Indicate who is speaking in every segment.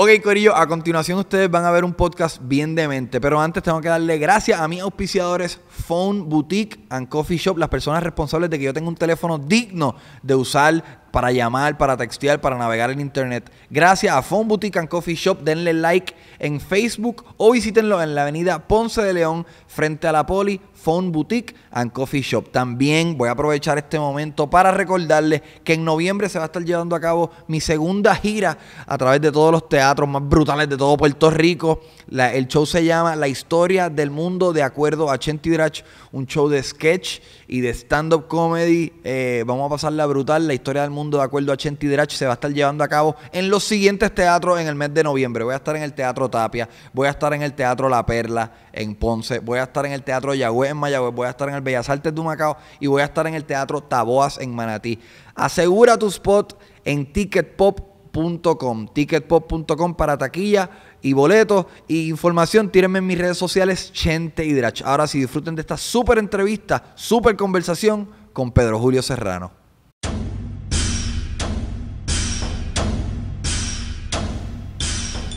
Speaker 1: Ok, Corillo, a continuación ustedes van a ver un podcast bien demente, pero antes tengo que darle gracias a mis auspiciadores Phone Boutique and Coffee Shop, las personas responsables de que yo tenga un teléfono digno de usar para llamar, para textear, para navegar en internet. Gracias a Phone Boutique and Coffee Shop. Denle like en Facebook o visítenlo en la avenida Ponce de León, frente a la Poli, Phone Boutique and Coffee Shop. También voy a aprovechar este momento para recordarles que en noviembre se va a estar llevando a cabo mi segunda gira a través de todos los teatros más brutales de todo Puerto Rico el show se llama La historia del mundo de acuerdo a Chenti Drach, un show de sketch y de stand-up comedy. Eh, vamos a pasarla brutal. La historia del mundo de acuerdo a Chenti Drach se va a estar llevando a cabo en los siguientes teatros en el mes de noviembre. Voy a estar en el Teatro Tapia, voy a estar en el Teatro La Perla en Ponce, voy a estar en el Teatro Yagüe en Mayagüez, voy a estar en el Bellas Artes de Macao y voy a estar en el Teatro Taboas en Manatí. Asegura tu spot en ticketpop.com, ticketpop.com para taquilla y boletos y información, tírenme en mis redes sociales Chente Hidrach Ahora sí, disfruten de esta súper entrevista, súper conversación con Pedro Julio Serrano.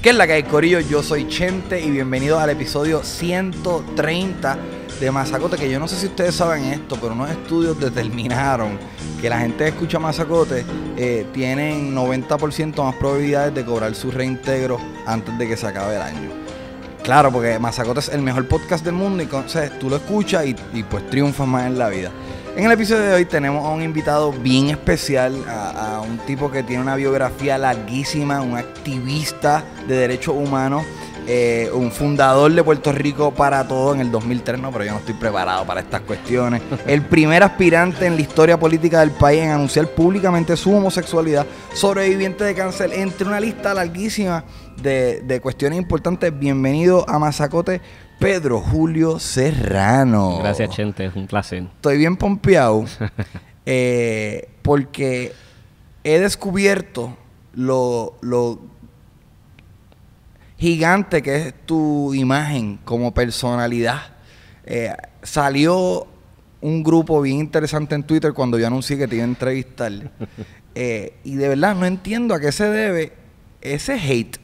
Speaker 1: ¿Qué es la que hay, Corillo? Yo soy Chente y bienvenidos al episodio 130 de Mazacote, que yo no sé si ustedes saben esto, pero unos estudios determinaron que la gente que escucha Mazacote tiene 90% más probabilidades de cobrar su reintegro antes de que se acabe el año. Claro, porque Mazacote es el mejor podcast del mundo y entonces tú lo escuchas y, pues triunfas más en la vida. En el episodio de hoy tenemos a un invitado bien especial, a un tipo que tiene una biografía larguísima, un activista de derechos humanos eh, un fundador de Puerto Rico para todo en el 2003, no, pero yo no estoy preparado para estas cuestiones. El primer aspirante en la historia política del país en anunciar públicamente su homosexualidad, sobreviviente de cáncer, entre una lista larguísima de, cuestiones importantes. Bienvenido a Mazacote. Pedro Julio Serrano. Gracias, gente es un placer. Estoy bien pompeado eh, porque he descubierto lo, lo gigante que es tu imagen como personalidad. Eh, salió un grupo bien interesante en Twitter cuando yo anuncié que te iba a entrevistar. Eh, y de verdad no entiendo a qué se debe ese hate.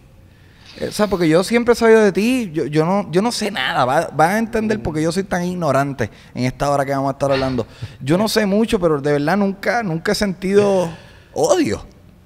Speaker 1: Eh, o sea, porque yo siempre he sabido de ti, yo, no, yo no sé nada, vas va a entender porque yo soy tan ignorante en esta hora que vamos a estar hablando. Yo no sé mucho, pero de verdad nunca, nunca he sentido odio.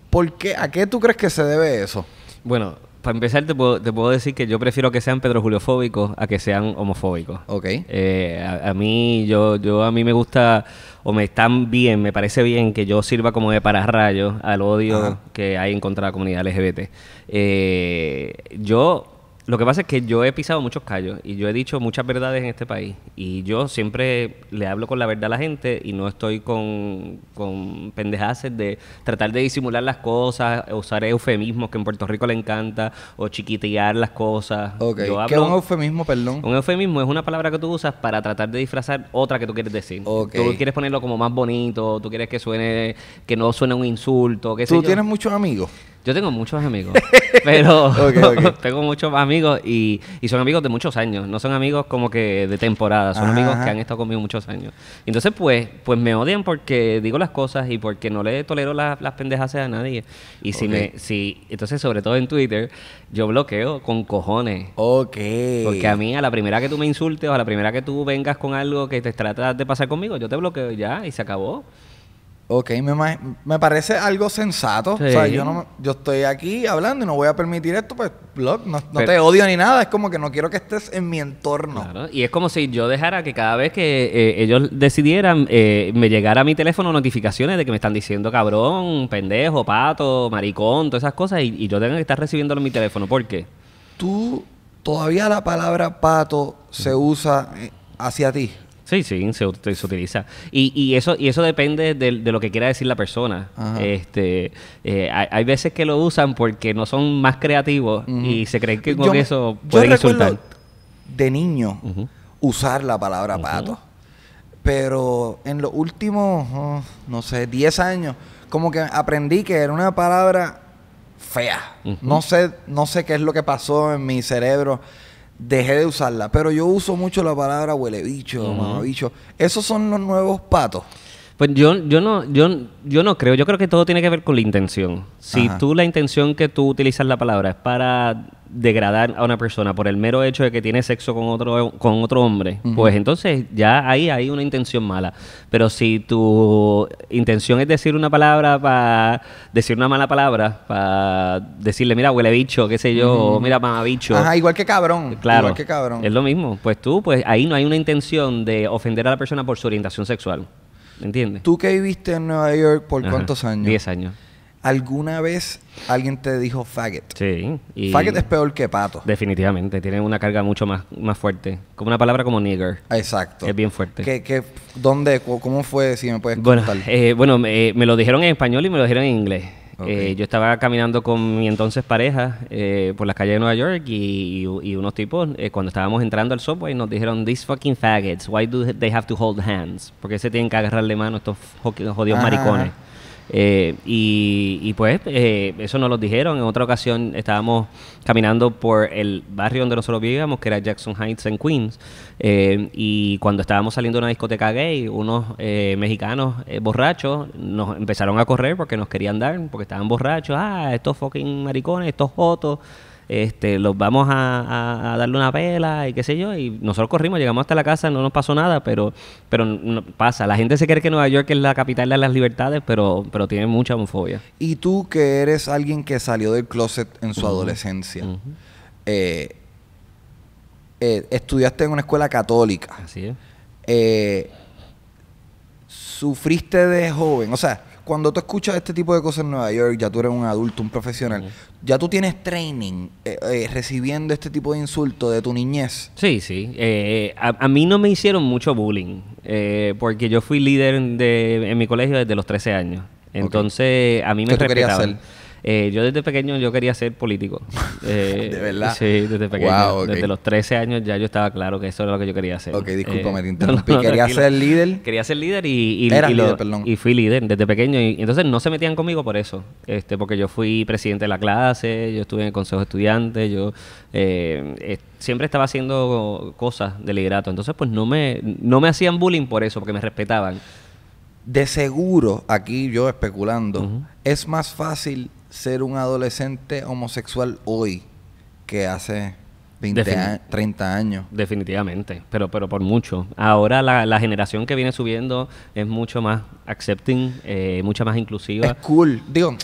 Speaker 1: ¿Por qué? ¿A qué tú crees que se debe eso?
Speaker 2: Bueno, para empezar, te puedo, decir que yo prefiero que sean pedrojuliofóbicos a que sean homofóbicos. Ok. Eh, a, mí, yo, yo, a mí me gusta, o me están bien, me parece bien que yo sirva como de pararrayo al odio que hay en contra de la comunidad LGBT. Eh, yo lo que pasa es que yo he pisado muchos callos y yo he dicho muchas verdades en este país. Y yo siempre le hablo con la verdad a la gente y no estoy con, con pendejaces de tratar de disimular las cosas, usar eufemismos que en Puerto Rico le encanta o chiquitear las cosas. ¿Qué es un
Speaker 1: eufemismo, perdón?
Speaker 2: Un eufemismo es una palabra que tú usas para tratar de disfrazar otra que tú quieres decir. Tú quieres ponerlo como más bonito, tú quieres que suene, que no suene un insulto, ¿Tú tienes muchos amigos? Yo tengo muchos amigos, pero tengo muchos amigos y, son amigos de muchos años, no son amigos como que de temporada, son amigos que han estado conmigo muchos años. Entonces, pues, pues me odian porque digo las cosas y porque no le tolero las pendejas a nadie. Y si me, si, entonces, sobre todo en Twitter, yo bloqueo con cojones. Ok. Porque a mí, a la primera que tú me insultes o a la primera que tú vengas con algo que te trata de pasar conmigo, yo te bloqueo ya y se acabó.
Speaker 1: Ok, me, parece algo sensato. O sea, yo, no, yo estoy aquí hablando y no voy a permitir esto, pues, no, te odio ni nada. Es como que no quiero que estés en mi entorno.
Speaker 2: Y es como si yo dejara que cada vez que eh, ellos decidieran, eh, me llegara a mi teléfono notificaciones de que me están diciendo cabrón, pendejo, pato, maricón, todas esas cosas, y, y yo tenga que estar recibiéndolo en mi teléfono. ¿Por qué?
Speaker 1: Tú, todavía la palabra pato se
Speaker 2: usa eh, hacia ti. Sí, sí, se, utiliza. Y, eso y eso depende de, lo que quiera decir la persona. Este, eh, hay, veces que lo usan porque no son más creativos y se creen que con eso pueden yo insultar.
Speaker 1: De niño, usar la palabra pato. Pero en los últimos, oh, no sé, 10 años, como que aprendí que era una palabra fea. No sé no sé qué es lo que pasó en mi cerebro dejé de usarla. Pero yo uso mucho la palabra huele bicho, Esos son los nuevos patos. Pues yo, yo
Speaker 2: no, yo, yo no creo. Yo creo que todo tiene que ver con la intención. Si tú la intención que tú utilizas la palabra es para degradar a una persona por el mero hecho de que tiene sexo con otro con otro hombre, pues entonces ya ahí hay una intención mala. Pero si tu intención es decir una palabra para decir una mala palabra, para decirle, mira, huele bicho, qué sé yo, mira, mamá bicho. Ajá, igual
Speaker 1: que cabrón. Claro. Igual que cabrón. Es
Speaker 2: lo mismo. Pues tú, pues ahí no hay una intención de ofender a la persona por su orientación sexual. ¿Entiendes? Tú
Speaker 1: que viviste en Nueva York por cuántos años? Diez años. ¿Alguna vez alguien te dijo faggot? Sí. Y faggot es peor que pato.
Speaker 2: Definitivamente, tiene una carga mucho más, más fuerte. Como una palabra como nigger. Exacto. Es bien fuerte.
Speaker 1: que qué, dónde, ¿Cómo fue, si me puedes contar?
Speaker 2: Eh, bueno, bueno eh, me lo dijeron en español y me lo dijeron en inglés. Eh, yo estaba caminando con mi entonces pareja por las calles de Nueva York y, unos tipos, cuando estábamos entrando al subway, nos dijeron, these fucking faggots, why do they have to hold hands? Porque se tienen que agarrarle mano estos jodidos maricones. Eh, y, pues eh, eso nos lo dijeron. En otra ocasión estábamos caminando por el barrio donde nosotros vivíamos, que era Jackson Heights en Queens. Eh, y cuando estábamos saliendo de una discoteca gay, unos mexicanos borrachos nos empezaron a correr porque nos querían dar, porque estaban borrachos. Ah, estos fucking maricones, estos jotos. Este, los vamos a, darle una vela y qué sé yo. Y nosotros corrimos, llegamos hasta la casa, no nos pasó nada, pero, pero pasa. La gente se cree que Nueva York es la capital de las libertades, pero, pero tiene mucha homofobia.
Speaker 1: Y tú que eres alguien que salió del closet en su adolescencia, eh, eh, estudiaste en una escuela católica. Eh, sufriste de joven, o sea, cuando tú escuchas este tipo de cosas en Nueva York, ya tú eres un adulto, un profesional, ya tú tienes training eh, eh, recibiendo este tipo de insultos de tu niñez. Sí, sí. Eh,
Speaker 2: a, mí no me hicieron mucho bullying, porque yo fui líder de, en mi colegio desde los 13 años. Entonces, a mí me ¿Qué eh, yo desde pequeño yo quería ser político. ¿De eh, verdad? Sí, desde pequeño. Desde los 13 años ya yo estaba claro que eso era lo que yo quería hacer. Ok, discúlpame, te eh, interrumpí. ¿Quería ser líder? Quería ser líder y... y, Era líder, perdón. Y fui líder desde pequeño. Y, entonces no se metían conmigo por eso. este Porque yo fui presidente de la clase, yo estuve en el consejo de estudiantes, yo... siempre estaba haciendo cosas de liderato. Entonces pues no me, no me hacían bullying por eso, porque me respetaban. De seguro,
Speaker 1: aquí yo especulando, es más fácil ser un adolescente homosexual hoy que hace 20 30 años. Definitivamente, pero, pero por mucho.
Speaker 2: Ahora la, generación que viene subiendo es mucho más accepting,
Speaker 1: eh, mucha mucho más inclusiva. Es cool. Digo,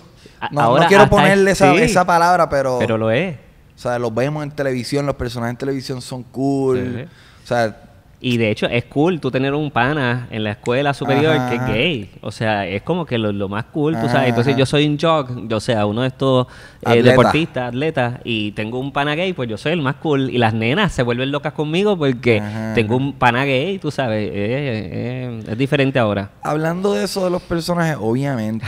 Speaker 1: no, Ahora, quiero ponerle esa, palabra, pero... Pero lo es. O sea, lo vemos en televisión, los personajes en televisión son cool. O
Speaker 2: sea, y de hecho, es cool tú tener un pana en la escuela superior que es gay. O sea, es como que lo, lo más cool, tú sabes. Entonces, yo soy un jock, yo sea, uno de estos eh, deportistas, atletas, y tengo un pana gay, pues yo soy el más cool. Y las nenas se vuelven locas conmigo porque tengo un pana gay, tú sabes. Eh, eh, es diferente ahora.
Speaker 1: Hablando de eso de los personajes, obviamente,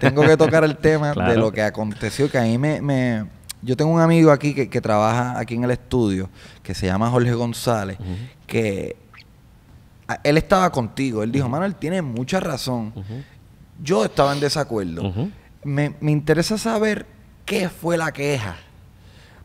Speaker 1: tengo que tocar el tema de lo que aconteció, que a mí me yo tengo un amigo aquí que, trabaja aquí en el estudio, que se llama Jorge González, que él estaba contigo. Él dijo, Manuel, tiene mucha razón. Yo estaba en desacuerdo. me, interesa saber qué fue la queja.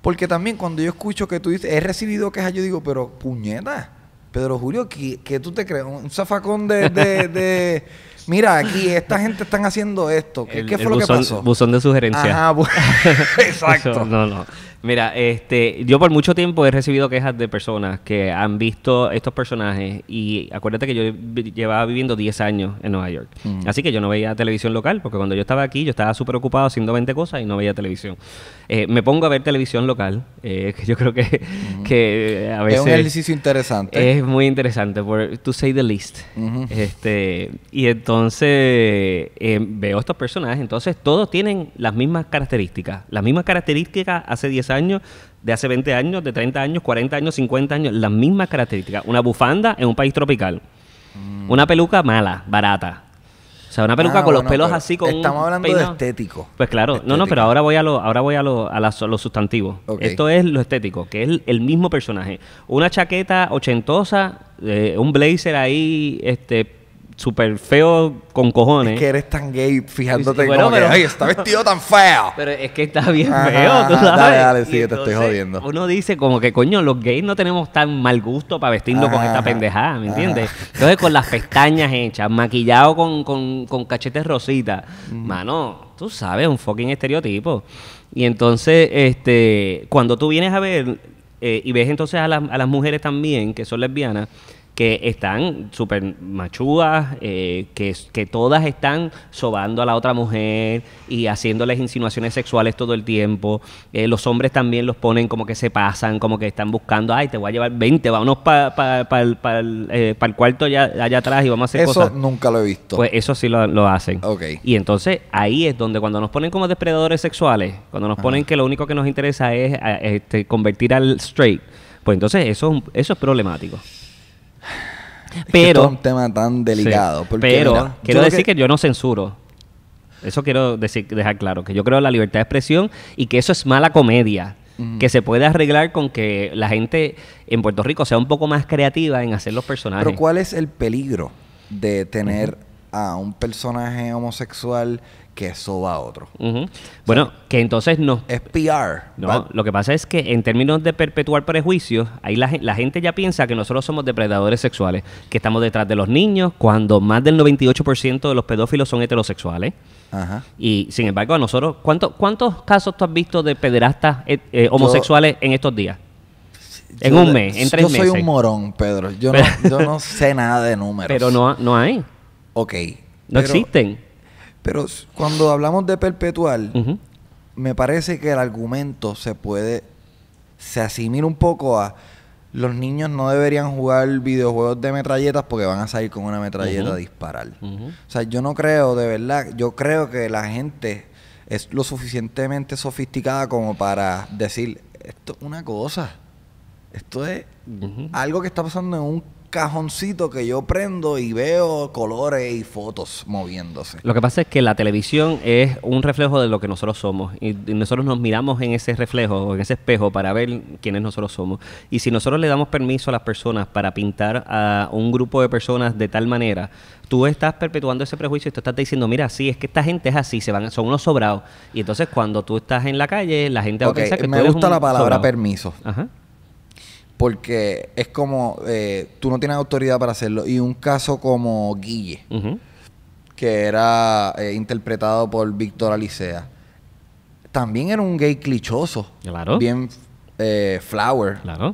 Speaker 1: Porque también cuando yo escucho que tú dices, he recibido quejas, yo digo, pero puñeta, Pedro Julio, que tú te crees? ¿Un zafacón de mira, aquí esta gente están haciendo esto. ¿Qué, fue lo que pasó? Buzón de sugerencias. Ajá, bueno. Exacto.
Speaker 2: no, no. Mira, este, yo por mucho tiempo he recibido quejas de personas que han visto estos personajes y acuérdate que yo llevaba viviendo 10 años en Nueva York. Mm. Así que yo no veía televisión local porque cuando yo estaba aquí yo estaba súper ocupado haciendo 20 cosas y no veía televisión. Eh, me pongo a ver televisión local, que eh, yo creo que, mm. que a veces... Es un ejercicio interesante. Es muy interesante, por, to say the least. este, y entonces eh, veo estos personajes, entonces todos tienen las mismas características. Las mismas características hace 10 años años, de hace 20 años, de 30 años, 40 años, 50 años, las mismas características. Una bufanda en un país tropical. Mm. Una peluca mala, barata. O sea, una ah, peluca con los pelos así con Estamos hablando de
Speaker 1: estético.
Speaker 2: Pues claro, no, no, pero ahora voy a lo, ahora voy a, los sustantivos. Esto es lo estético, que es el, mismo personaje. Una chaqueta ochentosa, eh, un blazer ahí, este, súper feo con cojones. Es que
Speaker 1: eres tan gay fijándote ay, está vestido tan feo. Pero es que está bien feo, tú sabes. Dale, dale, sí, te estoy jodiendo.
Speaker 2: Uno dice como que, coño, los gays no tenemos tan mal gusto para vestirnos con esta pendejada, ¿me entiendes? Entonces, con las pestañas hechas, maquillado con, con, cachetes rositas, mano, tú sabes, un fucking estereotipo. Y entonces, este, cuando tú vienes a ver eh, y ves entonces a, a las mujeres también que son lesbianas, que están súper machudas, eh, que, que todas están sobando a la otra mujer y haciéndoles insinuaciones sexuales todo el tiempo. Eh, los hombres también los ponen como que se pasan, como que están buscando, ay, te voy a llevar 20, vámonos para el eh, cuarto allá atrás y vamos a hacer eso cosas. Eso
Speaker 1: nunca lo he visto.
Speaker 2: Pues eso sí lo, hacen. Okay. Y entonces ahí es donde cuando nos ponen como depredadores sexuales, cuando nos ponen que lo único que nos interesa es este, convertir al straight, pues entonces eso, eso es problemático.
Speaker 1: Pero. un tema tan delicado. pero quiero decir que...
Speaker 2: yo no censuro. Eso quiero decir, dejar claro. Que yo creo en la libertad de expresión y que eso es mala comedia. Que se puede arreglar con que la gente en Puerto Rico sea un poco más creativa
Speaker 1: en hacer los personajes. Pero, ¿cuál es el peligro de tener a un personaje homosexual que eso va a otro. bueno, que entonces no. Es
Speaker 2: PR. No, lo que pasa es que en términos de perpetuar prejuicios, ahí la, gente ya piensa que nosotros somos depredadores sexuales, que estamos detrás de los niños, cuando más del 98% de los pedófilos son heterosexuales. Ajá. Y sin embargo, a nosotros, ¿cuántos casos tú has visto de pederastas eh, eh, homosexuales en estos días? En un mes, en tres meses. Yo soy un
Speaker 1: morón, Pedro. Yo, no, yo no sé nada de números. Pero no, no hay. Ok. No existen. Pero cuando hablamos de perpetuar, me parece que el argumento se puede, se asimila un poco a los niños no deberían jugar videojuegos de metralletas porque van a salir con una metralleta a disparar. O sea, yo no creo, de verdad, yo creo que la gente es lo suficientemente sofisticada como para decir, esto es una cosa, esto es algo que está pasando en un cajoncito que yo prendo y veo colores y fotos moviéndose. Lo que
Speaker 2: pasa es que la televisión es un reflejo de lo que nosotros somos y nosotros nos miramos en ese reflejo en ese espejo para ver quiénes nosotros somos. Y si nosotros le damos permiso a las personas para pintar a un grupo de personas de tal manera, tú estás perpetuando ese prejuicio y tú estás diciendo, mira, sí, es que esta gente es así, se van, son unos sobrados. Y entonces cuando tú estás en la calle, la gente va a pensar que me gusta la palabra permiso.
Speaker 1: Ajá porque es como eh, tú no tienes autoridad para hacerlo. Y un caso como Guille, que era eh, interpretado por Víctor Alicea, también era un gay clichoso. Claro. Bien eh, flower. Claro.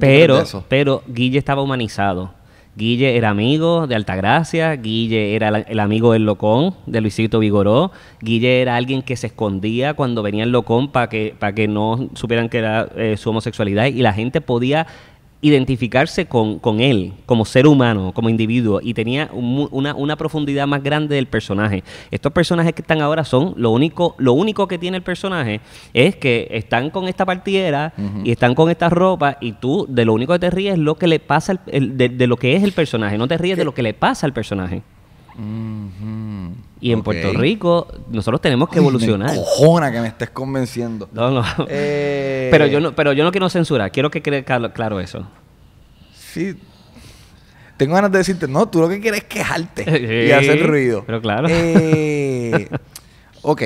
Speaker 1: pero,
Speaker 2: pero Guille estaba humanizado. Guille era amigo de Altagracia, Guille era el amigo del Locón, de Luisito Vigoró, Guille era alguien que se escondía cuando venía el Locón para que, para que no supieran que era eh, su homosexualidad y la gente podía identificarse con, con, él como ser humano, como individuo, y tenía una, una, profundidad más grande del personaje. Estos personajes que están ahora son, lo único, lo único que tiene el personaje es que están con esta partidera y están con esta ropa, y tú de lo único que te ríes es lo que le pasa, de, lo que es el personaje, no te ríes de lo que le pasa al personaje. Y en Puerto Rico, nosotros tenemos que evolucionar. cojona
Speaker 1: que me estés convenciendo. No, no. Eh, pero, yo no
Speaker 2: pero yo no quiero censurar. Quiero que quede claro eso.
Speaker 1: Sí. Tengo ganas de decirte, no, tú lo que quieres es quejarte y hacer ruido. Pero claro. Eh... ok.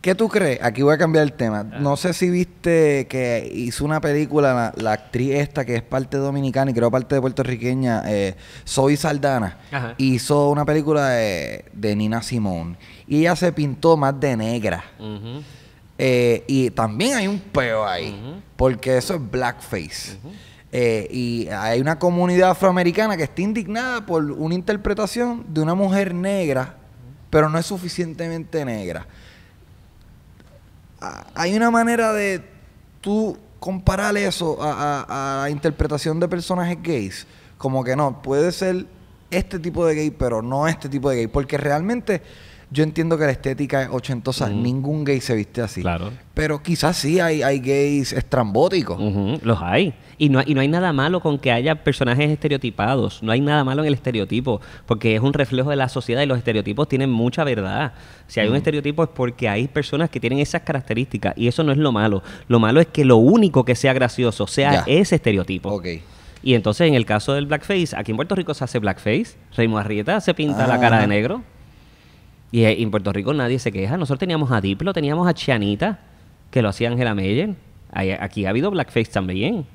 Speaker 1: ¿Qué tú crees? Aquí voy a cambiar el tema. Ah. No sé si viste que hizo una película la, actriz esta que es parte dominicana y creo parte de puertorriqueña, eh, Zoe Saldana. Hizo una película de, Nina Simón y ella se pintó más de negra. Eh, y también hay un peo ahí, porque eso es blackface. Eh, y hay una comunidad afroamericana que está indignada por una interpretación de una mujer negra, pero no es suficientemente negra hay una manera de tú comparar eso a, interpretación de personajes gays. Como que no, puede ser este tipo de gay, pero no este tipo de gay. Porque realmente yo entiendo que la estética es ochentosa. Ningún gay se viste así. Claro. Pero quizás sí hay, hay gays estrambóticos. Los hay.
Speaker 2: Y no, y no hay nada malo con que haya personajes estereotipados. No hay nada malo en el estereotipo. Porque es un reflejo de la sociedad y los estereotipos tienen mucha verdad. Si hay un estereotipo es porque hay personas que tienen esas características. Y eso no es lo malo. Lo malo es que lo único que sea gracioso sea ese estereotipo. Ok. Y entonces, en el caso del blackface, aquí en Puerto Rico se hace blackface. Raymond Arrieta se pinta la ah. cara de negro. Y eh, en Puerto Rico nadie se queja. Nosotros teníamos a Diplo, teníamos a Chianita, que lo hacía Angela Meyen. Aquí ha habido blackface también.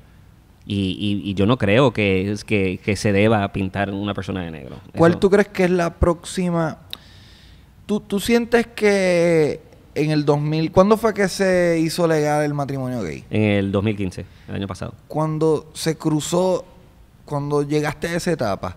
Speaker 2: Y, yo no creo que, que, que se deba pintar una persona de negro.
Speaker 1: ¿Cuál tú crees que es la próxima? ¿Tú, ¿Tú sientes que en el 2000, ¿cuándo fue que se hizo legal el matrimonio gay?
Speaker 2: En el 2015, el año pasado.
Speaker 1: Cuando se cruzó, cuando llegaste a esa etapa,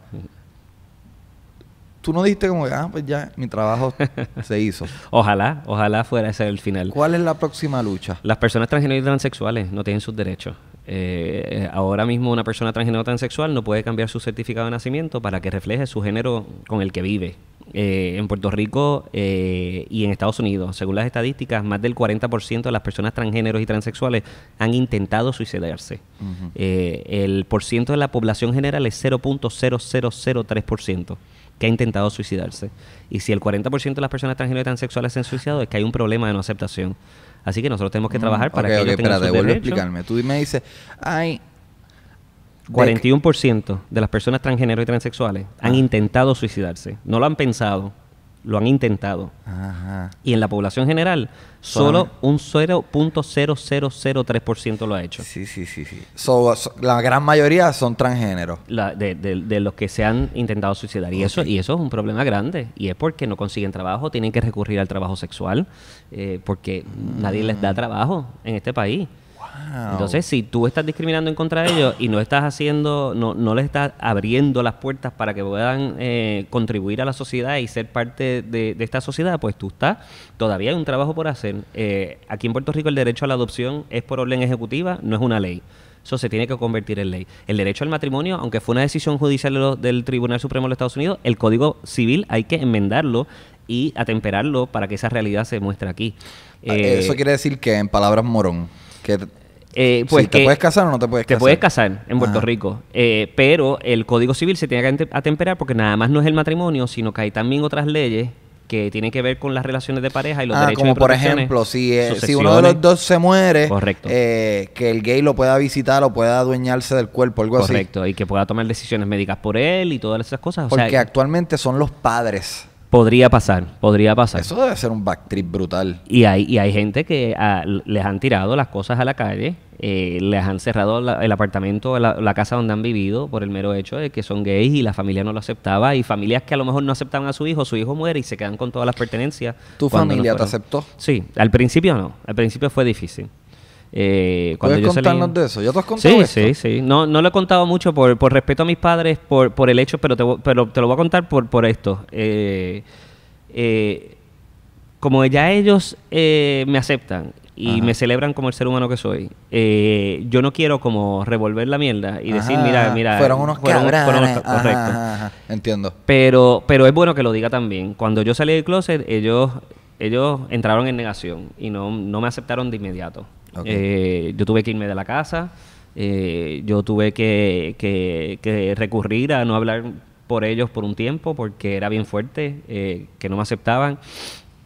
Speaker 1: tú no dijiste como, ah, pues ya, mi trabajo se hizo. Ojalá, ojalá fuera ese el final. ¿Cuál es la próxima lucha?
Speaker 2: Las personas transgénero y transexuales no tienen sus derechos. Eh, eh, ahora mismo una persona transgénero o transexual no puede cambiar su certificado de nacimiento para que refleje su género con el que vive. Eh, en Puerto Rico y en Estados Unidos, según las estadísticas, más del 40% de las personas transgénero y transexuales han intentado suicidarse. el por ciento de la población general es 0.0003% que ha intentado suicidarse. Y si el 40% de las personas transgénero y transexuales se han suicidado, es que hay un problema de no aceptación. Así que nosotros tenemos que mm, trabajar para que okay, ellos tengan a explicarme.
Speaker 1: Tú me dices, hay
Speaker 2: 41% de las personas transgénero y transexuales han ah. intentado suicidarse. No lo han pensado, lo han intentado. Y en la población general, solo un 0.0003% lo ha hecho. Sí, sí, sí. sí.
Speaker 1: la gran mayoría son
Speaker 2: transgéneros. De, los que se han intentado suicidar. Y, eso, y eso es un problema grande. Y es porque no consiguen trabajo, tienen que recurrir al trabajo sexual, eh, porque nadie les da mm. trabajo en este país. Entonces, si tú estás discriminando en contra de ellos y no estás haciendo, no, no les estás abriendo las puertas para que puedan eh, contribuir a la sociedad y ser parte de, esta sociedad, pues tú estás, todavía hay un trabajo por hacer. Eh, aquí en Puerto Rico el derecho a la adopción es por orden ejecutiva, no es una ley. Eso se tiene que convertir en ley. El derecho al matrimonio, aunque fue una decisión judicial del Tribunal Supremo de los Estados Unidos, el Código Civil hay que enmendarlo y atemperarlo para que esa realidad se muestre aquí. Ah, eso eh, quiere
Speaker 1: decir que, en palabras morón, que eh, pues ¿Te puedes casar o no te puedes casar? Te puedes casar en Puerto Rico,
Speaker 2: eh, pero el Código Civil se tiene que atemperar porque nada más no es el matrimonio, sino que hay también otras leyes que tienen que ver con las relaciones de pareja y los ah, como por ejemplo, si, eh, si uno de los dos
Speaker 1: se muere, que el gay lo pueda visitar o pueda adueñarse del cuerpo, algo Correcto. así. Correcto, y que pueda tomar decisiones médicas por él y todas esas cosas. O Porque actualmente son los padres Podría pasar,
Speaker 2: podría pasar. Eso debe ser un back trip brutal. Y hay, y hay gente que ah, les han tirado las cosas a la calle, eh, les han cerrado el apartamento, la, casa donde han vivido por el mero hecho de que son gays y la familia no lo aceptaba. Y familias que a lo mejor no aceptaban a su hijo, su hijo muere y se quedan con todas las pertenencias. ¿Tu familia te aceptó? Sí, al principio no, al principio fue difícil. Eh, cuando ¿Puedes contarnos de eso? ¿Ya Sí, sí, sí. No, no lo he contado mucho por, respeto a mis padres, por, el hecho, pero te, pero te lo voy a contar por, por esto. Eh, eh, como ya ellos eh, me aceptan y me celebran como el ser humano que soy, yo no quiero como revolver la mierda y decir, mira, mira... Fueron unos fueron, fueron unos correcto. Entiendo. Pero, pero es bueno que lo diga también. Cuando yo salí del closet, ellos... Ellos entraron en negación y no, no me aceptaron de inmediato. Eh, yo tuve que irme de la casa, eh, yo tuve que, recurrir a no hablar por ellos por un tiempo porque era bien fuerte, eh, que no me aceptaban.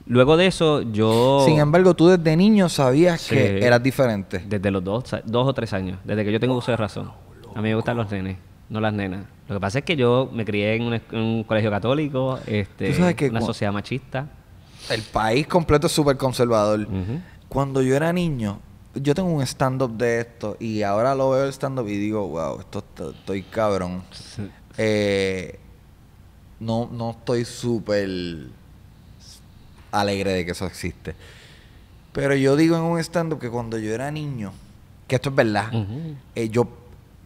Speaker 2: Luego de eso, yo... Sin
Speaker 1: embargo, tú desde niño sabías que
Speaker 2: eras diferente. Desde los dos, dos o tres años, desde que yo tengo uso de razón. A mí me gustan los nenes, no las nenas. Lo que pasa es que yo me crié en un, colegio católico, este, una sociedad
Speaker 1: machista. El país completo es súper conservador. Cuando yo era niño, yo tengo un stand-up de esto y ahora lo veo el stand-up y digo, wow, esto estoy cabrón. Eh, no, no estoy súper alegre de que eso existe. Pero yo digo en un stand-up que cuando yo era niño, que esto es verdad, eh, yo,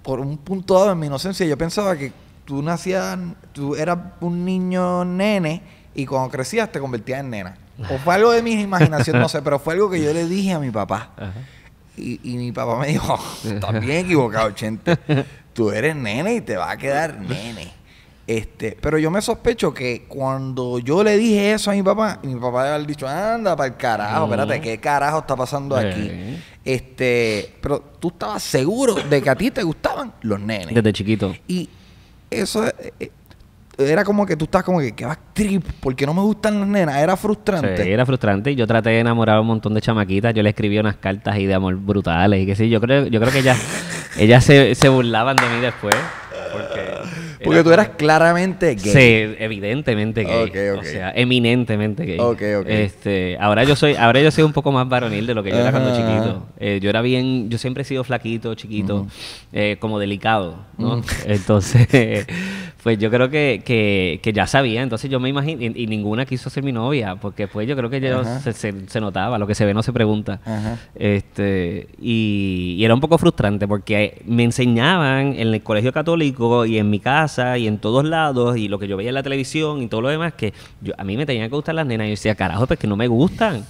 Speaker 1: por un punto dado en mi inocencia, yo pensaba que tú nacías, tú eras un niño nene y cuando crecías te convertías en nena. O fue algo de mi imaginación, no sé, pero fue algo que yo le dije a mi papá. Y, mi papá me dijo, oh, estás bien equivocado, Chente. Tú eres nene y te va a quedar nene. Este, pero yo me sospecho que cuando yo le dije eso a mi papá, mi papá le había dicho, anda para el carajo, espérate, ¿qué carajo está pasando aquí? Este, pero tú estabas seguro de que a ti te gustaban los nenes. Desde chiquito. Y eso, eh, era como que tú estás como que, qué trip, porque no me gustan las nenas. Era frustrante. Sí,
Speaker 2: era frustrante. Yo traté de enamorar a un montón de chamaquitas. Yo le escribí unas cartas y de amor brutales y que sí. Yo creo, yo creo que ellas, ellas se, burlaban de mí después.
Speaker 1: Porque porque tú eras claramente gay. Sí,
Speaker 2: evidentemente gay. O sea, eminentemente gay. Este, ahora yo soy, ahora yo soy un poco más varonil de lo que yo era cuando chiquito. Eh, yo era bien, yo siempre he sido flaquito, chiquito, eh, como delicado, ¿no? Entonces, pues yo creo que, que, ya sabía. Entonces yo me imagino, y, ninguna quiso ser mi novia, porque pues yo creo que ya se, notaba, lo que se ve no se pregunta. Este, y era un poco frustrante porque me enseñaban en el colegio católico y en mi casa y en todos lados y lo que yo veía en la televisión y todo lo demás, que yo, a mí me tenían que gustar las nenas y yo decía, carajo, pues que no me gustan.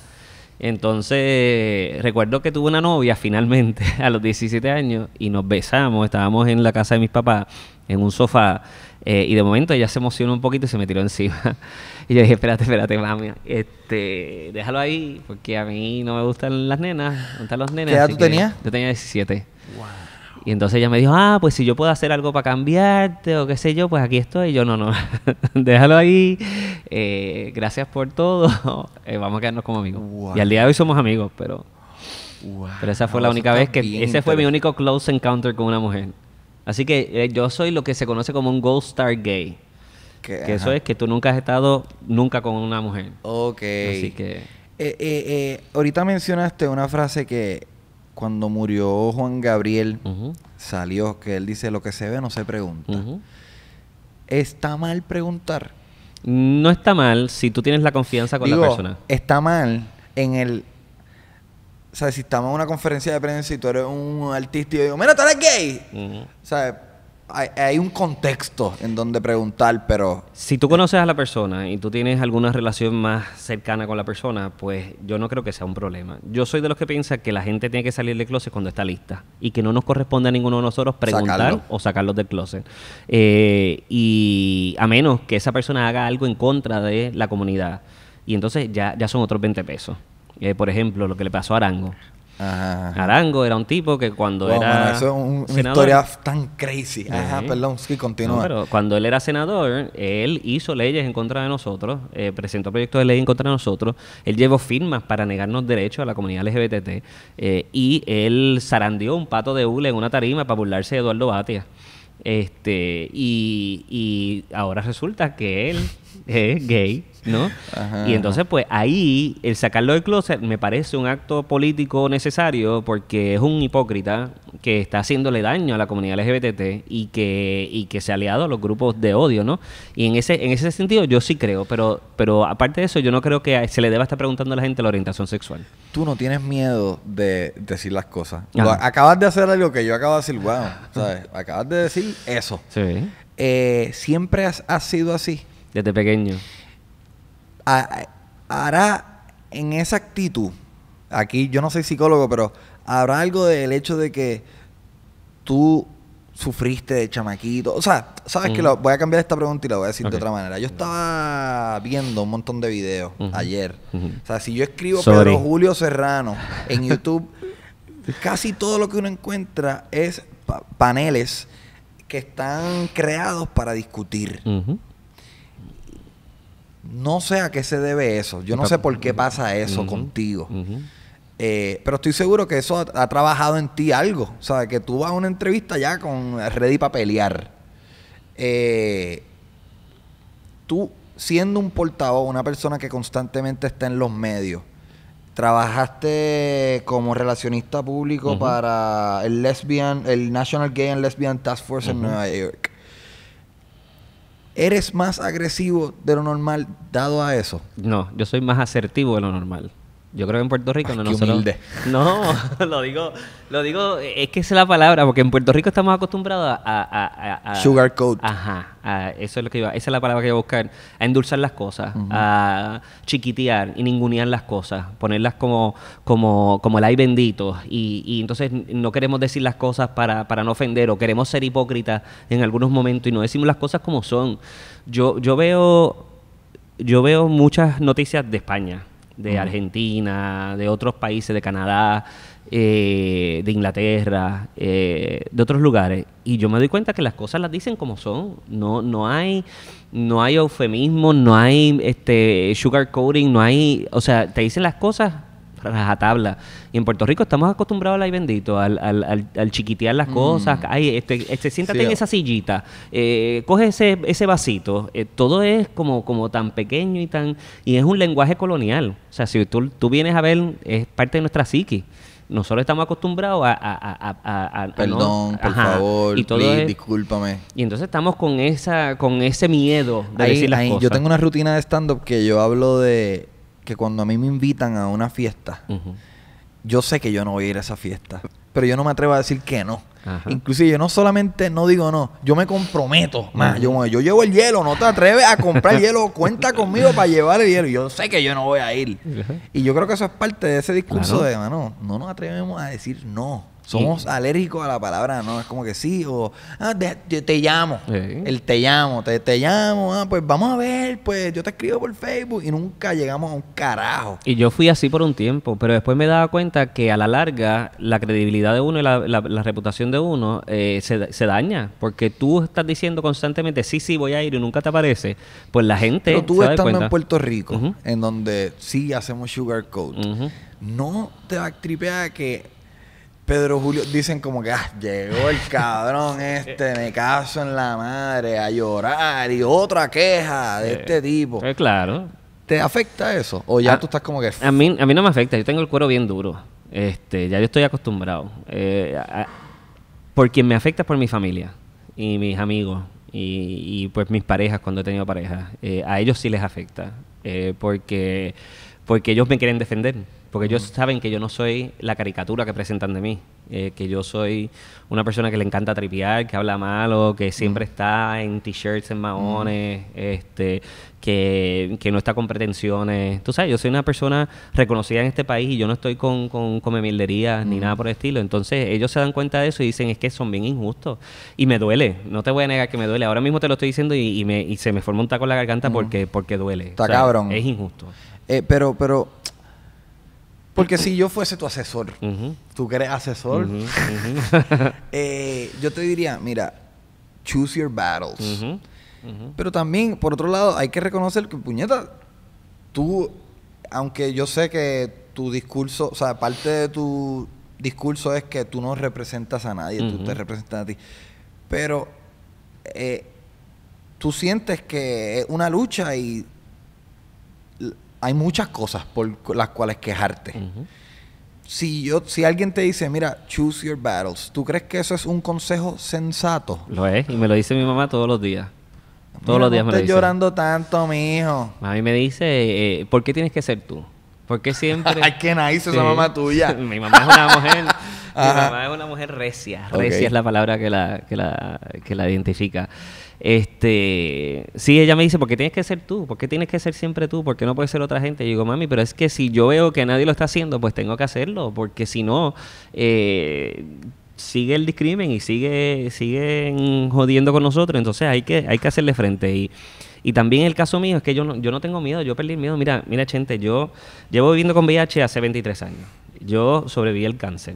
Speaker 2: Entonces, recuerdo que tuve una novia finalmente a los 17 años y nos besamos, estábamos en la casa de mis papás, en un sofá, eh, y de momento ella se emocionó un poquito y se me tiró encima. y yo dije, espérate, espérate, mami, este, déjalo ahí, porque a mí no me gustan las nenas, no los nenes. ¿Qué edad tú tenías? Yo tenía 17. Wow. Y entonces ella me dijo, ah, pues si yo puedo hacer algo para cambiarte o qué sé yo, pues aquí estoy. Y yo, no, no, déjalo ahí. Eh, gracias por todo. Eh, vamos a quedarnos como amigos. Y al día de hoy somos amigos, pero... Pero esa fue la única vez que... Ese fue mi único close encounter con una mujer. Así que eh, yo soy lo que se conoce como un gold star gay. Que, eso es que tú nunca has estado nunca con una mujer. Ok. Así
Speaker 1: que... ahorita mencionaste una frase que cuando murió Juan Gabriel, salió que él dice lo que se ve no se pregunta. ¿Está mal preguntar? No está mal si
Speaker 2: tú tienes la confianza con la persona.
Speaker 1: Está mal en el o sea, si estamos en una conferencia de prensa y tú eres un artista y yo digo, mira, tú eres gay. sabes hay, un contexto en donde preguntar, pero...
Speaker 2: Si tú conoces a la persona y tú tienes alguna relación más cercana con la persona, pues yo no creo que sea un problema. Yo soy de los que piensa que la gente tiene que salir del closet cuando está lista y que no nos corresponde a ninguno de nosotros preguntar o sacarlos del closet. Eh, y a menos que esa persona haga algo en contra de la comunidad. Y entonces ya, son otros 20 pesos. Eh, por ejemplo, lo que le pasó a Arango. Arango era un tipo que cuando era. es una historia
Speaker 1: tan crazy. Ajá, perdón,
Speaker 2: cuando él era senador, él hizo leyes en contra de nosotros, eh, presentó proyectos de ley en contra de nosotros, él llevó firmas para negarnos derechos a la comunidad LGBT eh, y él zarandeó un pato de hule en una tarima para burlarse de Eduardo Batia. Este, y, ahora resulta que él es gay, ¿no? y entonces, pues ahí, el sacarlo del closet me parece un acto político necesario porque es un hipócrita que está haciéndole daño a la comunidad LGBT y que, y que se ha aliado a los grupos de odio, ¿no? Y en ese, en ese sentido yo sí creo, pero, pero aparte de eso, yo no creo que se le deba estar preguntando a la gente la orientación sexual.
Speaker 1: Tú no tienes miedo de decir las cosas. acabas de hacer algo que yo acabo de decir, wow, ¿sabes? Acabas de decir eso. Eh, siempre ha sido así. Desde pequeño. ahora en esa actitud, aquí yo no soy psicólogo, pero habrá algo del hecho de que tú sufriste de chamaquito. O sea, sabes que lo, voy a cambiar esta pregunta y la voy a decir de otra manera. Yo estaba viendo un montón de videos ayer. O sea, si yo escribo Pedro Julio Serrano en YouTube, casi todo lo que uno encuentra es paneles que están creados para discutir. No sé a qué se debe eso. Yo no sé por qué pasa eso contigo. Eh, pero estoy seguro que eso ha, trabajado en ti algo. O sea, que tú vas a una entrevista ya con ready para pelear. Eh, tú, siendo un portavoz, una persona que constantemente está en los medios, Trabajaste como relacionista público para el lesbian, el National Gay and Lesbian Task Force en Nueva York. ¿Eres más agresivo de lo normal dado a eso?
Speaker 2: No, yo soy más asertivo de lo normal. Yo creo que en Puerto Rico no qué Humilde. No, lo digo, lo digo, es que es la palabra, porque en Puerto Rico estamos acostumbrados a, a, Ajá, eso es lo que iba, esa es la palabra que iba a buscar, a endulzar las cosas, a chiquitear y ningunear las cosas, ponerlas como, como, como el ay bendito. Y, y entonces no queremos decir las cosas para, para no ofender, o queremos ser hipócritas en algunos momentos y no decimos las cosas como son. Yo, yo veo, yo veo muchas noticias de España de Argentina, de otros países, de Canadá, eh, de Inglaterra, eh, de otros lugares. Y yo me doy cuenta que las cosas las dicen como son. No, no hay, no hay eufemismo, no hay este sugar coating, no hay, o sea, te dicen las cosas tabla. Y en Puerto Rico estamos acostumbrados al ay bendito, al, al, chiquitear las mm. cosas. Ay, este, este siéntate en esa sillita, eh, coge ese, ese vasito. Eh, todo es como, como tan pequeño y tan. Y es un lenguaje colonial. O sea, si tú, tú vienes a ver, es parte de nuestra psique nosotros estamos acostumbrados a... a, a, Perdón, por favor, Disculpame.
Speaker 1: discúlpame.
Speaker 2: Y entonces estamos con esa con ese miedo de decir las Yo tengo una
Speaker 1: rutina de stand-up que yo hablo de que cuando a mí me invitan a una fiesta, yo sé que yo no voy a ir a esa fiesta, pero yo no me atrevo a decir que no. Inclusive yo no solamente no digo no, yo me comprometo más. Yo, yo llevo el hielo, no te atreves a comprar hielo, cuenta conmigo para llevar el hielo. Yo sé que yo no voy a ir. Y yo creo que eso es parte de ese discurso de, mano, no nos atrevemos a decir no. Somos alérgicos a la palabra, ¿no? Es como que sí, o ah, te llamo. te llamo, te, te llamo, ah, pues vamos a ver, pues yo te escribo por Facebook y nunca llegamos a un carajo.
Speaker 2: Y yo fui así por un tiempo, pero después me daba cuenta que a la larga la credibilidad de uno y la, reputación de uno eh, se, daña, porque tú estás diciendo constantemente sí, sí, voy a ir y nunca te aparece, pues la gente... Pero tú estando en Puerto Rico,
Speaker 1: en donde sí hacemos sugar coat, no te va a tripear que Pedro Julio dicen como que ah, llegó el cabrón este, me caso en la madre, a llorar y otra queja de este tipo. Eh, claro. ¿Te afecta eso? ¿O ya tú estás como que.? A
Speaker 2: mí, a mí no me afecta, yo tengo el cuero bien duro. Este, ya yo estoy acostumbrado. Eh, por quien me afecta es por mi familia y mis amigos y, pues mis parejas cuando he tenido parejas. Eh, a ellos sí les afecta porque, porque ellos me quieren defender porque ellos saben que yo no soy la caricatura que presentan de mí, eh, que yo soy una persona que le encanta tripear, que habla malo, que siempre está en t-shirts, en maones, este, que, que, no está con pretensiones. Tú sabes, yo soy una persona reconocida en este país y yo no estoy con, con, con ni nada por el estilo. Entonces ellos se dan cuenta de eso y dicen, es que son bien injustos. Y me duele, no te voy a negar que me duele. Ahora mismo te lo estoy diciendo y, me, y se me forma un taco en la garganta porque, porque duele. Está cabrón. Es
Speaker 1: injusto. Eh, pero, pero porque si yo fuese tu asesor, tú que eres asesor, eh, yo te diría, mira, choose your battles. Pero también, por otro lado, hay que reconocer que, puñeta, tú, aunque yo sé que tu discurso, o sea, parte de tu discurso es que tú no representas a nadie, tú te representas a ti. Pero eh, tú sientes que es una lucha y hay muchas cosas por las cuales quejarte. Si yo, si alguien te dice, mira, choose your battles, ¿tú crees que eso es un consejo sensato? Lo es, y me lo
Speaker 2: dice mi mamá todos los días. Todos los días me lo dice. llorando
Speaker 1: tanto, mi hijo.
Speaker 2: A mí me dice, eh, ¿por qué tienes que ser tú? ¿Por qué siempre. Ay, qué nice esa mamá tuya. mi mamá es una mujer. mi mamá es una mujer recia. Recia es la palabra que la, que la, que la identifica. Este, sí, ella me dice, ¿por qué tienes que ser tú? ¿Por qué tienes que ser siempre tú? ¿Por qué no puedes ser otra gente? Y yo digo, mami, pero es que si yo veo que nadie lo está haciendo, pues tengo que hacerlo, porque si no, eh, sigue el discrimen y sigue, siguen jodiendo con nosotros. Entonces hay que, hay que hacerle frente. Y, también el caso mío es que yo no, yo no tengo miedo, yo perdí el miedo. Mira, mira, gente, yo llevo viviendo con VIH hace 23 años. Yo sobreviví al cáncer.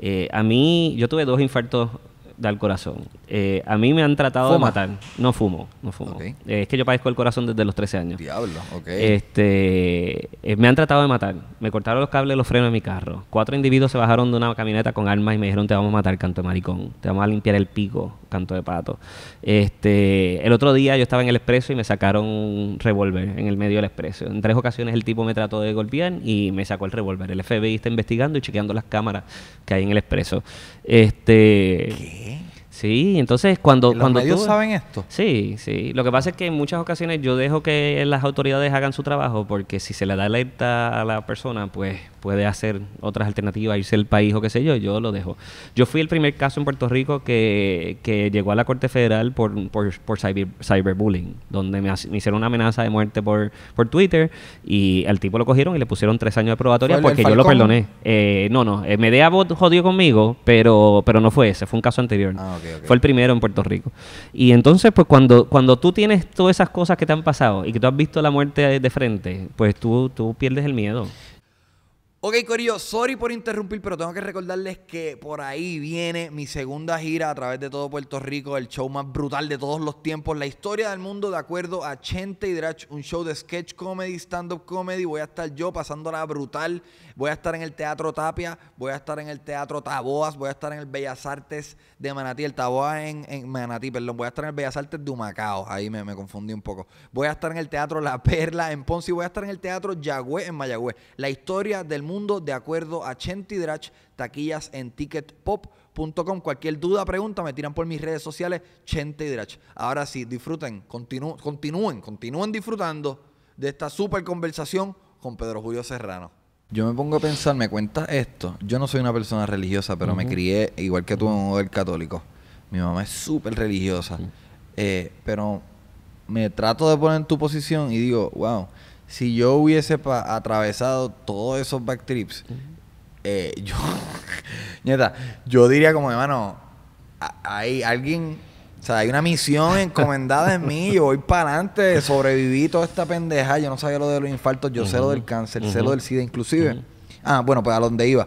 Speaker 2: Eh, a mí, yo tuve dos infartos Da el corazón. Eh, a mí me han tratado de matar. No fumo, no fumo. Eh, es que yo padezco el corazón desde los 13 años. Diablo, ok. Este, eh, me han tratado de matar. Me cortaron los cables de los frenos de mi carro. Cuatro individuos se bajaron de una camioneta con armas y me dijeron, te vamos a matar, canto de maricón. Te vamos a limpiar el pico canto de pato. Este, el otro día yo estaba en el expreso y me sacaron un revólver en el medio del expreso. En tres ocasiones el tipo me trató de golpear y me sacó el revólver. El FBI está investigando y chequeando las cámaras que hay en el expreso. Este, Sí, entonces cuando... cuando ellos saben esto? Sí, sí. Lo que pasa es que en muchas ocasiones yo dejo que las autoridades hagan su trabajo porque si se le da alerta a la persona, pues puede hacer otras alternativas, irse al país o qué sé yo, yo lo dejo. Yo fui el primer caso en Puerto Rico que, que llegó a la Corte Federal por, por, por cyberbullying, donde me, me, hicieron una amenaza de muerte por, por Twitter y al tipo lo cogieron y le pusieron tres años de probatoria porque yo lo perdoné. Eh, no, no, Me eh, Medea jodido conmigo, pero, pero no fue ese, fue un caso anterior. Ah, fue el primero en Puerto Rico. Y entonces, pues cuando, cuando tú tienes todas esas cosas que te han pasado y que tú has visto la muerte de, frente, pues tú, tú pierdes el miedo.
Speaker 1: Ok, Corillo, sorry por interrumpir, pero tengo que recordarles que por ahí viene mi segunda gira a través de todo Puerto Rico, el show más brutal de todos los tiempos, la historia del mundo de acuerdo a Chente y Drach, un show de sketch comedy, stand-up comedy. Voy a estar yo pasándola brutal Voy a estar en el Teatro Tapia, voy a estar en el Teatro Taboas, voy a estar en el Bellas Artes de Manatí, el Taboas en, Manatí, perdón, voy a estar en el Bellas Artes de Humacao, ahí me, me, confundí un poco. Voy a estar en el Teatro La Perla en Ponce y voy a estar en el Teatro Yagüe en Mayagüez. La historia del mundo de acuerdo a Chente Drach, taquillas en Ticketpop.com. Cualquier duda, pregunta, me tiran por mis redes sociales, Chente Drach. Ahora sí, disfruten, continúen, continúen, continúen disfrutando de esta super conversación con Pedro Julio Serrano. Yo me pongo a pensar, me cuentas esto. Yo no soy una persona religiosa, pero me crié igual que tú en un hogar católico. Mi mamá es súper religiosa. Eh, pero me trato de poner en tu posición y digo, wow, si yo hubiese atravesado todos esos back trips... Eh, yo, yo diría como, hermano, hay alguien o sea, hay una misión encomendada en mí. Yo voy para adelante, sobreviví toda esta pendeja. Yo no sabía lo de los infartos, yo sé lo del cáncer, sé lo del SIDA inclusive. Ah, bueno, pues a donde iba.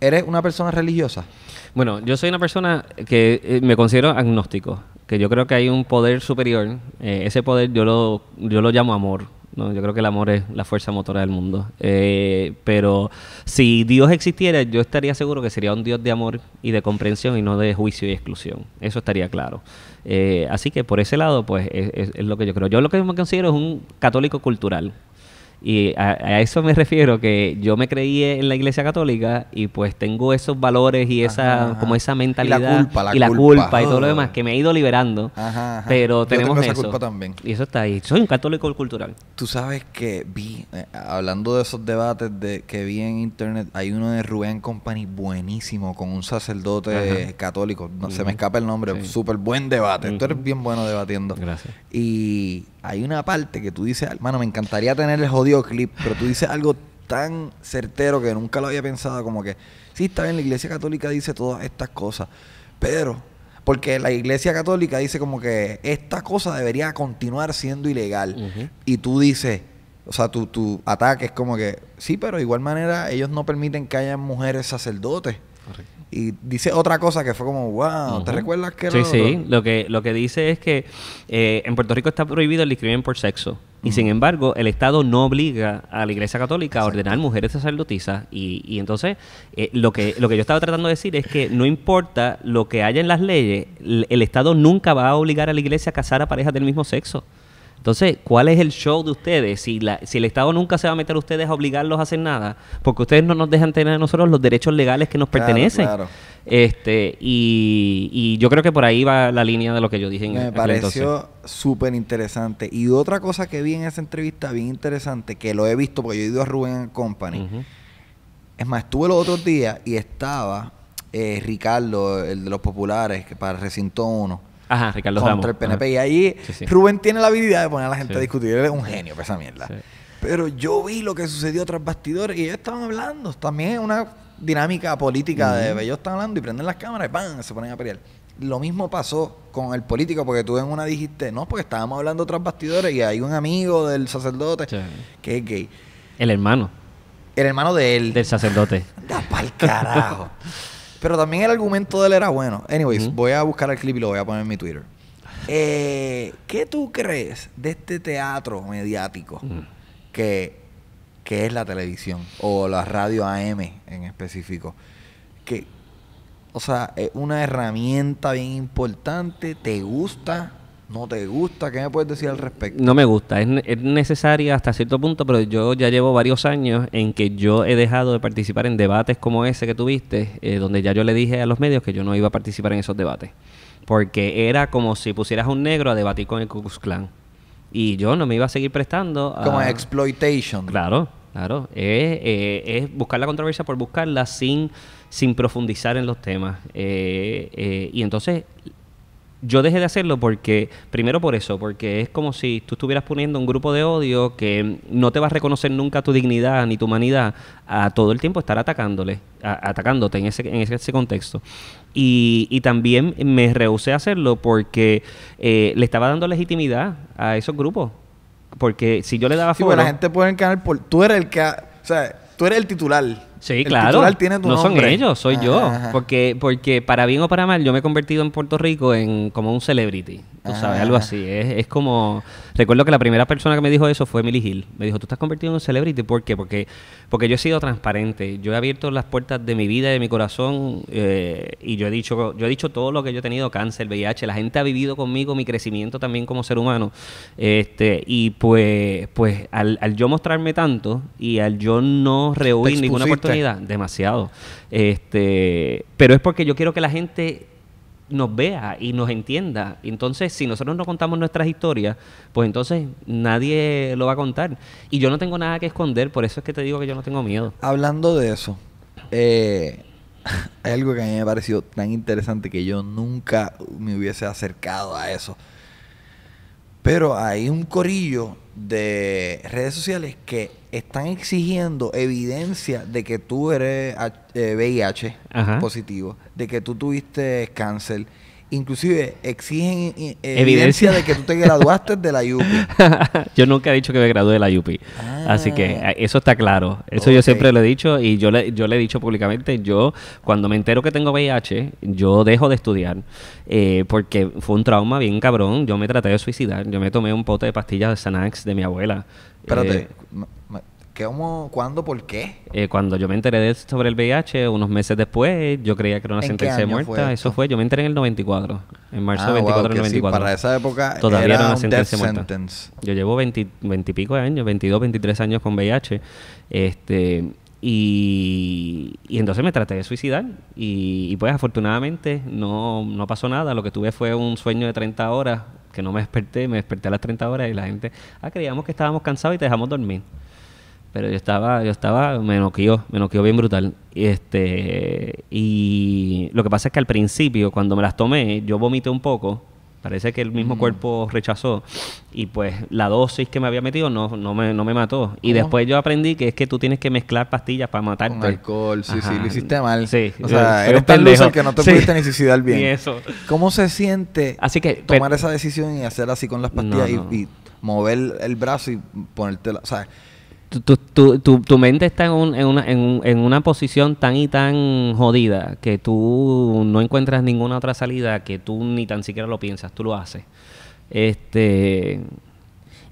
Speaker 1: ¿Eres una persona religiosa?
Speaker 2: Bueno, yo soy una persona que eh, me considero agnóstico, que yo creo que hay un poder superior. Eh, ese poder yo lo, yo lo llamo amor. No, yo creo que el amor es la fuerza motora del mundo. Eh, pero si Dios existiera, yo estaría seguro que sería un Dios de amor y de comprensión y no de juicio y exclusión. Eso estaría claro. Eh, así que por ese lado, pues es, es, lo que yo creo. Yo lo que me considero es un católico cultural. Y a, eso me refiero, que yo me creí en la iglesia católica y pues tengo esos valores y esa, como esa mentalidad. Y la culpa, la y, la culpa, y todo lo oh. demás, que me ha ido liberando. pero tenemos yo tengo eso. Esa culpa también. Y eso está ahí. Soy un católico cultural.
Speaker 1: Tú sabes que vi, eh, hablando de esos debates de, que vi en internet, hay uno de Rubén Company buenísimo con un sacerdote católico. No, Se me escapa el nombre. Súper buen debate. Tú eres bien bueno debatiendo. Gracias. Y hay una parte que tú dices, hermano, me encantaría tener el jodido clip, pero tú dices algo tan certero que nunca lo había pensado, como que, sí, está bien, la iglesia católica dice todas estas cosas, pero, porque la iglesia católica dice como que esta cosa debería continuar siendo ilegal, y tú dices, o sea, tu, tu ataque es como que, sí, pero de igual manera ellos no permiten que haya mujeres sacerdotes. Correcto y dice otra cosa que fue como, wow, ¿te recuerdas que Sí, lo, sí,
Speaker 2: lo... que, lo que dice es que eh, en Puerto Rico está prohibido el discriminación por sexo. Y sin embargo, el Estado no obliga a la Iglesia Católica a ordenar mujeres sacerdotisas. Y, entonces, eh, lo, que, lo que yo estaba tratando de decir es que no importa lo que haya en las leyes, el Estado nunca va a obligar a la Iglesia a casar a parejas del mismo sexo. Entonces, ¿cuál es el show de ustedes? Si, si el Estado nunca se va a meter a ustedes a obligarlos a hacer nada, porque ustedes no nos dejan tener a nosotros los derechos legales que nos pertenecen. Este, y, yo creo que por ahí va la línea de lo que yo dije en Me pareció
Speaker 1: súper interesante. Y otra cosa que vi en esa entrevista, bien interesante, que lo he visto porque yo he ido a Rubén Company. Es más, estuve los otros días y estaba eh, Ricardo, el de los populares, que para Recinto 1 Ajá, Ricardo contra el PNP. Y ahí Rubén tiene la habilidad de poner a la gente a discutir. Él es un genio esa mierda. Pero yo vi lo que sucedió tras bastidores y ellos estaban hablando. También es una dinámica política de ellos están hablando y prenden las cámaras y ¡pam! se ponen a pelear. Lo mismo pasó con el político, porque tú en una dijiste, no, porque estábamos hablando tras bastidores y hay un amigo del sacerdote que es gay. El hermano. El hermano de él. Del sacerdote. da pa'l carajo. Pero también el argumento de él era bueno. Anyways, voy a buscar el clip y lo voy a poner en mi Twitter. Eh, ¿Qué tú crees de este teatro mediático que, es la televisión o la radio AM en específico? Que, o sea, es una herramienta bien importante, te gusta, ¿No te gusta? ¿Qué me puedes decir al respecto?
Speaker 2: No me gusta. Es, es, necesaria hasta cierto punto, pero yo ya llevo varios años en que yo he dejado de participar en debates como ese que tuviste, eh, donde ya yo le dije a los medios que yo no iba a participar en esos debates. Porque era como si pusieras a un negro a debatir con el Ku Klux Klan. Y yo no me iba a seguir prestando a... Como
Speaker 1: exploitation.
Speaker 2: Claro, claro. Eh, es, buscar la controversia por buscarla sin, sin profundizar en los temas. Eh, y entonces yo dejé de hacerlo porque, primero por eso, porque es como si tú estuvieras poniendo un grupo de odio que no te vas a reconocer nunca tu dignidad ni tu humanidad a todo el tiempo estar atacándole, atacándote en ese, en ese contexto. Y, también me rehusé a hacerlo porque eh, le estaba dando legitimidad a esos grupos. Porque si yo le daba sí, la gente
Speaker 1: puede encanar por... Tú eres el que... o sea, tú eres el titular Sí, claro. no son ellos, soy yo.
Speaker 2: Porque, porque para bien o para mal, yo me he convertido en Puerto Rico en como un celebrity. Tú sabes, algo así. Es, como. Recuerdo que la primera persona que me dijo eso fue Emily Hill. Me dijo, tú estás convertido en un celebrity. ¿Por qué? Porque, porque yo he sido transparente. Yo he abierto las puertas de mi vida y de mi corazón. Eh, y yo he dicho, yo he dicho todo lo que yo he tenido, cáncer, VIH. La gente ha vivido conmigo, mi crecimiento también como ser humano. Este, y pues, pues al, al yo mostrarme tanto y al yo no rehuir ninguna oportunidad, demasiado. Este, pero es porque yo quiero que la gente nos vea y nos entienda. Entonces, si nosotros no contamos nuestras historias, pues entonces nadie lo va a contar. Y yo no tengo nada que esconder, por eso es que te digo que yo no tengo miedo.
Speaker 1: Hablando de eso, eh, hay algo que a mí me ha parecido tan interesante que yo nunca me hubiese acercado a eso. Pero hay un corillo de redes sociales que están exigiendo evidencia de que tú eres VIH eh, positivo, de que tú tuviste cáncer, Inclusive exigen eh, evidencia de que tú te graduaste de la UP.
Speaker 2: yo nunca he dicho que me gradué de la yupi, ah. Así que eh, eso está claro. Eso yo siempre lo he dicho y yo le, yo le he dicho públicamente, yo cuando me entero que tengo VIH, yo dejo de estudiar eh, porque fue un trauma bien cabrón. Yo me traté de suicidar. Yo me tomé un pote de pastillas de Xanax de mi abuela. Espérate,
Speaker 1: ¿Cómo, cuándo, por qué?
Speaker 2: Eh, cuando yo me enteré de sobre el VIH, unos meses después, yo creía que era una sentencia de muerte. Eso fue, yo me enteré en el 94, en marzo ah, del 94. para esa época todavía era, una sentencia de muerte. Yo llevo 20, y pico de años, 22, 23 años con VIH. Este, y, y, entonces me traté de suicidar y, pues afortunadamente no, no pasó nada. Lo que tuve fue un sueño de 30 horas que no me desperté, me desperté a las 30 horas y la gente, ah, creíamos que estábamos cansados y te dejamos dormir. Pero yo estaba, yo estaba, me noqueó, me noqueó bien brutal. Este, y lo que pasa es que al principio, cuando me las tomé, yo vomité un poco. Parece que el mismo cuerpo rechazó. Y pues la dosis que me había metido no, no, me, no me mató. Y después yo aprendí que es que tú tienes que mezclar pastillas para matarte. Con alcohol, sí, sí, lo hiciste mal. Sí, o sea, eres tan loser que no te pudiste ni bien. eso.
Speaker 1: ¿Cómo se siente así que, tomar esa decisión y hacer así con las pastillas y, mover el brazo y ponértela? O
Speaker 2: tu, mente está en, en, una, en, en, una, posición tan y tan jodida que tú no encuentras ninguna otra salida que tú ni tan siquiera lo piensas, tú lo haces. Este,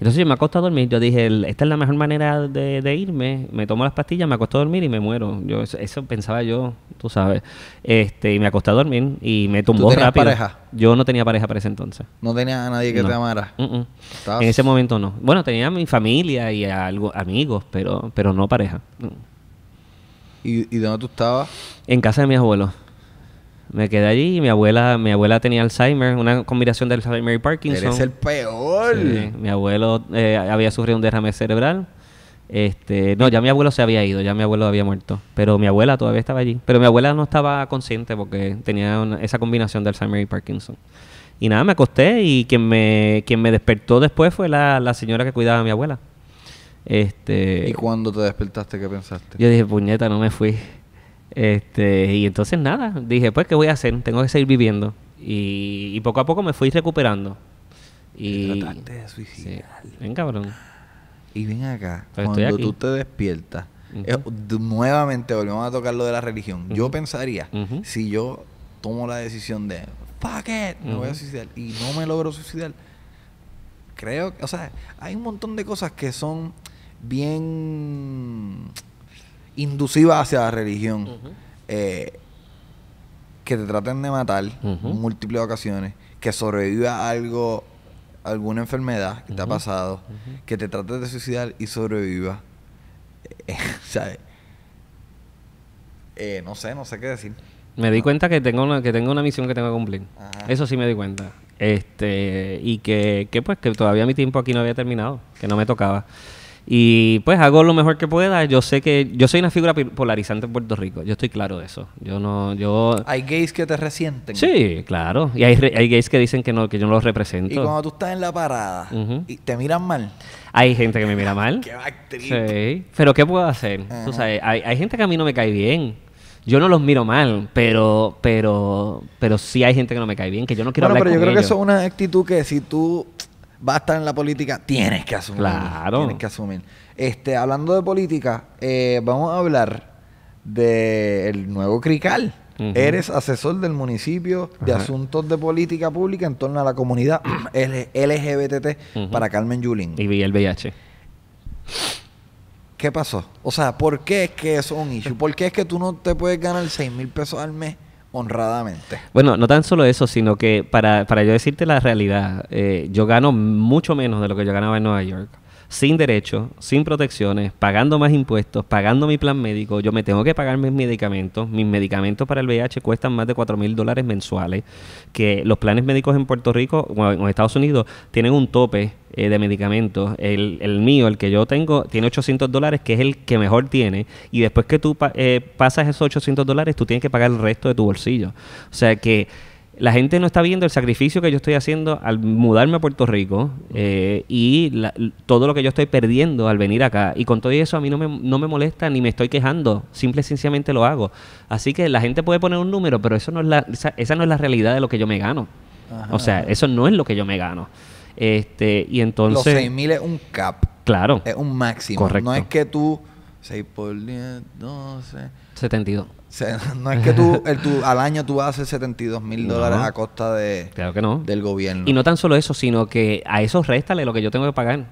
Speaker 2: entonces yo me acosté a dormir, yo dije, esta es la mejor manera de, irme, me tomo las pastillas, me acosté a dormir y me muero. Yo eso, pensaba yo, tú sabes. Este, y me acosté a dormir y me tumbó ¿Tú rápido. pareja? Yo no tenía pareja para ese entonces. No tenía a nadie que te amara. Mm, mm. En ese momento no. Bueno, tenía a mi familia y algo, amigos, pero pero no pareja.
Speaker 1: Mm. ¿Y, ¿Y dónde tú estabas?
Speaker 2: En casa de mis abuelos me quedé allí y mi abuela, mi abuela tenía Alzheimer, una combinación de Alzheimer y Parkinson. Eres el peor mi abuelo eh, había sufrido un derrame cerebral. Este, no, ya mi abuelo se había ido, ya mi abuelo había muerto, pero mi abuela todavía estaba allí. Pero mi abuela no estaba consciente porque tenía esa combinación de Alzheimer y Parkinson. Y nada, me acosté y quien me, quien me despertó después fue la, señora que cuidaba a mi abuela. Este, ¿Y
Speaker 1: cuándo te despertaste? ¿Qué pensaste?
Speaker 2: Yo dije, puñeta, no me fui. Este, y entonces nada, dije, pues, ¿qué voy a hacer? Tengo que seguir viviendo. y poco a poco me fui recuperando.
Speaker 1: Y, trataste de suicidar. Ven, cabrón. Y ven acá. cuando tú te despiertas, eh, nuevamente volvemos a tocar lo de la religión. Yo pensaría, si yo tomo la decisión de, fuck it, me voy a suicidar y no me logro suicidar, creo, o sea, hay un montón de cosas que son bien inducivas hacia la religión. Eh, que te traten de matar en múltiples ocasiones, que sobreviva algo alguna enfermedad que te ha pasado, que te trates de suicidar y sobreviva eh, sea eh, no sé, no sé qué decir. Me di
Speaker 2: cuenta que tengo una, que tengo una misión que tengo que cumplir. Eso sí me di cuenta. Este, y que, que, pues que todavía mi tiempo aquí no había terminado, que no me tocaba. Y pues hago lo mejor que pueda. Yo sé que yo soy una figura polarizante en Puerto Rico. Yo estoy claro de eso. Yo no, yo. Hay
Speaker 1: gays que te resienten.
Speaker 2: Sí, claro. Y hay, gays que dicen que no, que yo no los represento. Y cuando
Speaker 1: tú estás en la parada y te miran mal.
Speaker 2: Hay gente que me mira mal. qué Sí. Pero ¿qué puedo hacer? hay, gente que a mí no me cae bien yo no los miro mal, pero pero pero sí hay gente que no me cae bien, que yo no quiero bueno, pero yo creo que eso
Speaker 1: es una actitud que si tú va a estar en la política, tienes que asumir. Claro. Tienes que asumir. Este, hablando de política, eh, vamos a hablar del nuevo Crical. Eres asesor del municipio de asuntos de política pública en torno a la comunidad LGBTT para Carmen Yulín. Y el VIH. ¿Qué pasó? O sea, ¿por qué es que eso es un issue? ¿Por qué es que tú no te puedes ganar 6 mil pesos al mes? honradamente.
Speaker 2: Bueno, no tan solo eso, sino que para, para yo decirte la realidad, eh, yo gano mucho menos de lo que yo ganaba en Nueva York sin derechos, sin protecciones, pagando más impuestos, pagando mi plan médico, yo me tengo que pagar mis medicamentos, mis medicamentos para el VIH cuestan más de 4 mil dólares mensuales, que los planes médicos en Puerto Rico o en Estados Unidos tienen un tope eh, de medicamentos, el, el, mío, el que yo tengo, tiene 800 dólares, que es el que mejor tiene, y después que tú eh, pasas esos 800 dólares, tú tienes que pagar el resto de tu bolsillo. O sea que la gente no está viendo el sacrificio que yo estoy haciendo al mudarme a Puerto Rico eh, y todo lo que yo estoy perdiendo al venir acá. Y con todo eso a mí no me, molesta ni me estoy quejando, simple y sencillamente lo hago. Así que la gente puede poner un número, pero eso no es la, esa, no es la realidad de lo que yo me gano. O sea, eso no es lo que yo me gano. Este, y entonces... Los 6.000 es un cap. Claro. Es un máximo. Correcto. No es
Speaker 1: que tú... 6 por 10, 12... 72. O sea, no es que tú, tú al año tú haces 72 mil dólares a costa de, claro que no. del gobierno.
Speaker 2: Y no tan solo eso, sino que a eso réstale lo que yo tengo que pagar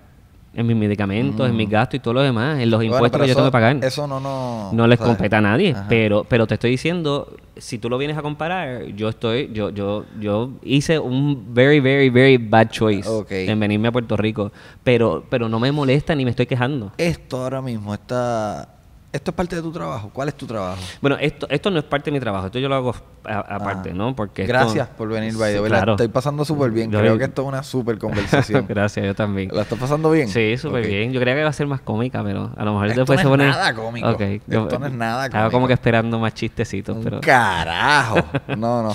Speaker 2: en mis medicamentos, en mm. mis gastos y todo lo demás, en los impuestos que yo tengo que pagar. Eso
Speaker 1: no, no, no
Speaker 2: les compete a nadie, pero pero te estoy diciendo, si tú lo vienes a comparar, yo estoy yo yo yo hice un very very very bad choice en venirme a Puerto Rico, pero pero no me molesta ni me estoy quejando.
Speaker 1: Esto ahora mismo está ¿Esto es parte de tu trabajo? ¿Cuál es tu trabajo?
Speaker 2: Bueno, esto, esto no es parte de mi trabajo, esto yo lo hago aparte, ah. ¿no? Porque Gracias por venir, Bayo. Estoy pasando súper bien, creo que esto
Speaker 1: es una súper conversación.
Speaker 2: gracias, yo también. ¿La estás pasando bien? Sí, súper bien. Yo creía que iba a ser más cómica, pero a lo mejor esto después no se pone... Nada cómico. Esto no es nada cómico. Estaba como que esperando más chistecitos, pero... ¡Carajo!
Speaker 1: No, no.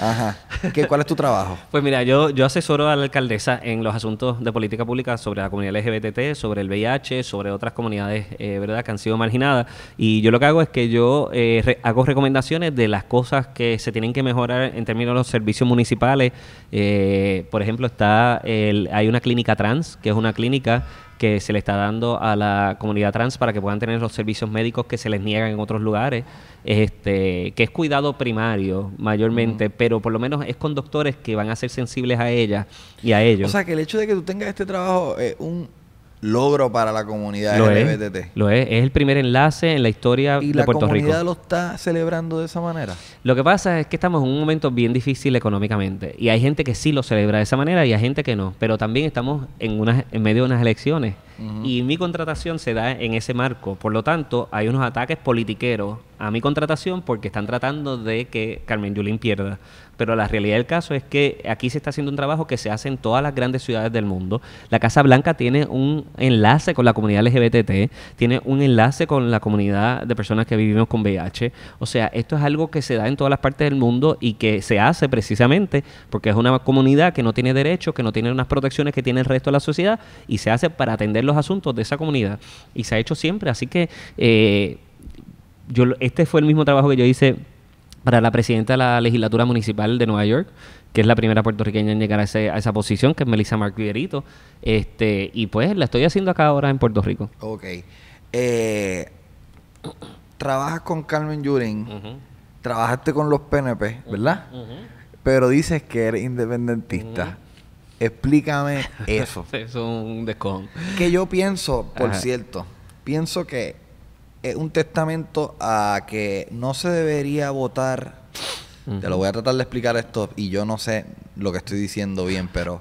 Speaker 1: Ajá. ¿Qué, ¿Cuál es tu trabajo?
Speaker 2: pues mira, yo, yo asesoro a la alcaldesa en los asuntos de política pública sobre la comunidad LGBT, sobre el VIH, sobre otras comunidades, eh, ¿verdad?, que han sido marginadas. Y yo lo que hago es que yo eh, hago recomendaciones de las cosas que se tienen que mejorar en términos de los servicios municipales. Eh, por ejemplo, está el, hay una clínica trans, que es una clínica que se le está dando a la comunidad trans para que puedan tener los servicios médicos que se les niegan en otros lugares, este, que es cuidado primario mayormente, pero por lo menos es con doctores que van a ser sensibles a ella y a ellos. O sea,
Speaker 1: que el hecho de que tú tengas este trabajo, es eh, un logro para la comunidad lo Es,
Speaker 2: lo es, es el primer enlace en la historia de Puerto Rico. ¿Y la comunidad
Speaker 1: lo está celebrando de esa manera?
Speaker 2: Lo que pasa es que estamos en un momento bien difícil económicamente y hay gente que sí lo celebra de esa manera y hay gente que no, pero también estamos en, unas, en medio de unas elecciones y mi contratación se da en ese marco. Por lo tanto, hay unos ataques politiqueros a mi contratación porque están tratando de que Carmen Yulín pierda. Pero la realidad del caso es que aquí se está haciendo un trabajo que se hace en todas las grandes ciudades del mundo. La Casa Blanca tiene un enlace con la comunidad LGBT, tiene un enlace con la comunidad de personas que vivimos con VIH. O sea, esto es algo que se da en todas las partes del mundo y que se hace precisamente porque es una comunidad que no tiene derechos, que no tiene unas protecciones que tiene el resto de la sociedad y se hace para atender asuntos de esa comunidad. Y se ha hecho siempre. Así que eh, yo, este fue el mismo trabajo que yo hice para la presidenta de la legislatura municipal de Nueva York, que es la primera puertorriqueña en llegar a, esa posición, que es Melissa Marquillerito. Este, y pues la estoy haciendo acá ahora en Puerto Rico.
Speaker 1: Ok. Eh, trabajas con Carmen Yurin, trabajaste con los PNP, ¿verdad? Pero dices que eres independentista. Explícame eso.
Speaker 2: es un descon.
Speaker 1: Que yo pienso, por cierto, pienso que es un testamento a que no se debería votar. Te lo voy a tratar de explicar esto y yo no sé lo que estoy diciendo bien, pero.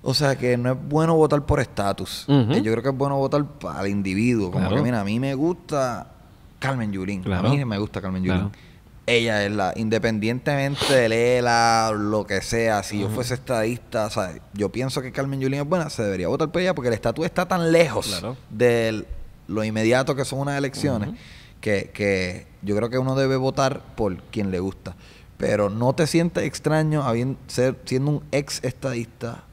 Speaker 1: O sea, que no es bueno votar por estatus. Eh, yo creo que es bueno votar para el individuo. Como que, mira, a mí me gusta Carmen Yulín. A mí me gusta Carmen Yulín ella es la, independientemente de Lela, lo que sea, si yo fuese estadista, o sea, yo pienso que Carmen Yulín es buena, se debería votar por ella porque el estatuto está tan lejos de lo inmediato que son unas elecciones que, que, yo creo que uno debe votar por quien le gusta. Pero no te sientes extraño habiendo, ser, siendo un ex estadista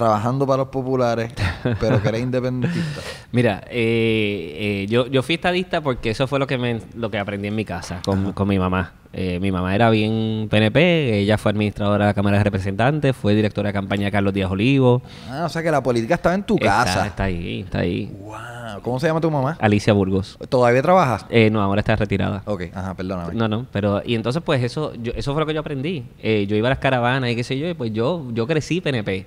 Speaker 1: trabajando para los populares, pero que eres independentista?
Speaker 2: Mira, eh, eh, yo, yo fui estadista porque eso fue lo que me, lo que aprendí en mi casa con, mi mamá. Eh, mi mamá era bien PNP, ella fue administradora de la Cámara de Representantes, fue directora de campaña de Carlos Díaz Olivo.
Speaker 1: Ah, o sea que la política estaba en tu casa.
Speaker 2: Está ahí, está ahí.
Speaker 1: Wow. ¿Cómo se llama tu mamá?
Speaker 2: Alicia Burgos. ¿Todavía trabajas? no, ahora está retirada. Ok, ajá, perdóname. No, no, pero y entonces pues eso eso fue lo que yo aprendí. yo iba a las caravanas y qué sé yo, y pues yo yo crecí PNP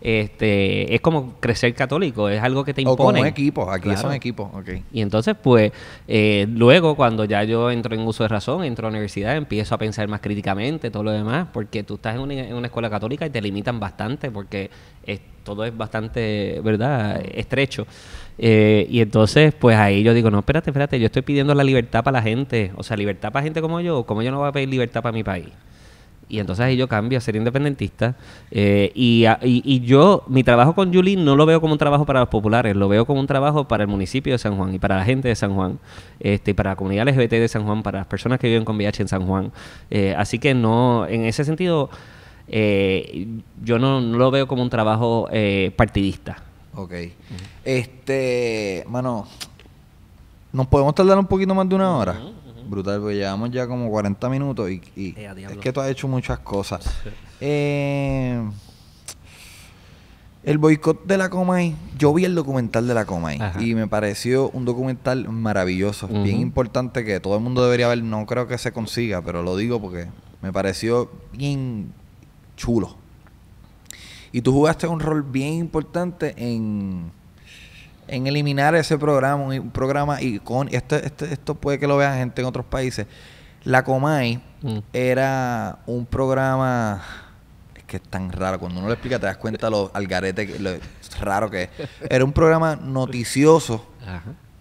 Speaker 2: este, es como crecer católico, es algo que te impone. O con equipos, aquí son equipos, Y entonces, pues, eh, luego cuando ya yo entro en uso de razón, entro a la universidad, empiezo a pensar más críticamente, todo lo demás, porque tú estás en una, escuela católica y te limitan bastante, porque todo es bastante, ¿verdad?, estrecho. Eh, y entonces, pues ahí yo digo, no, espérate, espérate, yo estoy pidiendo la libertad para la gente, o sea, libertad para gente como yo, ¿cómo yo no voy a pedir libertad para mi país? Y entonces ahí yo cambio a ser independentista. Eh, y, y, yo, mi trabajo con Julie no lo veo como un trabajo para los populares, lo veo como un trabajo para el municipio de San Juan y para la gente de San Juan, este, para la comunidad LGBT de San Juan, para las personas que viven con VIH en San Juan. Eh, así que no, en ese sentido, eh, yo no, lo veo como un trabajo partidista.
Speaker 1: Ok. Este, mano, ¿nos podemos tardar un poquito más de una hora? Brutal, porque llevamos ya como 40 minutos y, eh, es que tú has hecho muchas cosas. Eh, el boicot de la Comay, yo vi el documental de la Comay y me pareció un documental maravilloso, bien importante que todo el mundo debería ver, no creo que se consiga, pero lo digo porque me pareció bien chulo. Y tú jugaste un rol bien importante en en eliminar ese programa, un programa y con esto, esto, puede que lo vea gente en otros países. La Comay mm. era un programa es que es tan raro cuando uno lo explica te das cuenta lo algarete lo raro que es. Era un programa noticioso,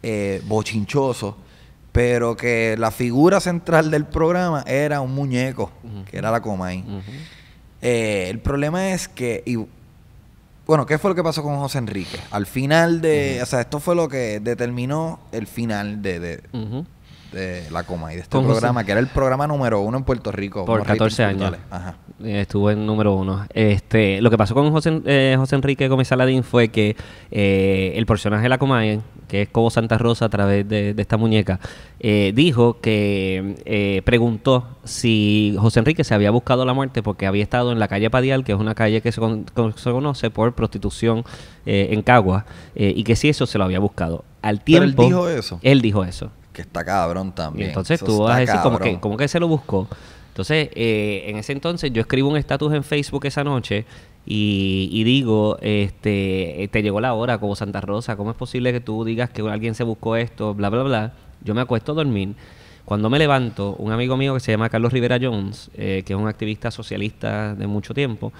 Speaker 1: eh, bochinchoso, pero que la figura central del programa era un muñeco, que era la Comay. Eh, el problema es que y, bueno, ¿qué fue lo que pasó con José Enrique? Al final de. O sea, esto fue lo que determinó el final de, de, La Coma y de este programa, que era el programa número uno en Puerto Rico. Por 14
Speaker 2: años. Ajá. Eh, estuvo en número uno. Este, lo que pasó con José, eh, José Enrique Gómez Saladín fue que eh, el personaje de la Comay, que es Cobo Santa Rosa a través de, esta muñeca, dijo que preguntó si José Enrique se había buscado la muerte porque había estado en la calle Padial, que es una calle que se, conoce por prostitución en Cagua, y que si eso se lo había buscado.
Speaker 1: Al tiempo. él dijo eso. Él dijo eso. Que está cabrón también. entonces tú vas a decir, como como
Speaker 2: que se lo buscó. Entonces, eh, en ese entonces yo escribo un estatus en Facebook esa noche y, digo, este, eh, te llegó la hora, como Santa Rosa, ¿cómo es posible que tú digas que alguien se buscó esto? Bla, bla, bla. Yo me acuesto a dormir. Cuando me levanto, un amigo mío que se llama Carlos Rivera Jones, eh, que es un activista socialista de mucho tiempo,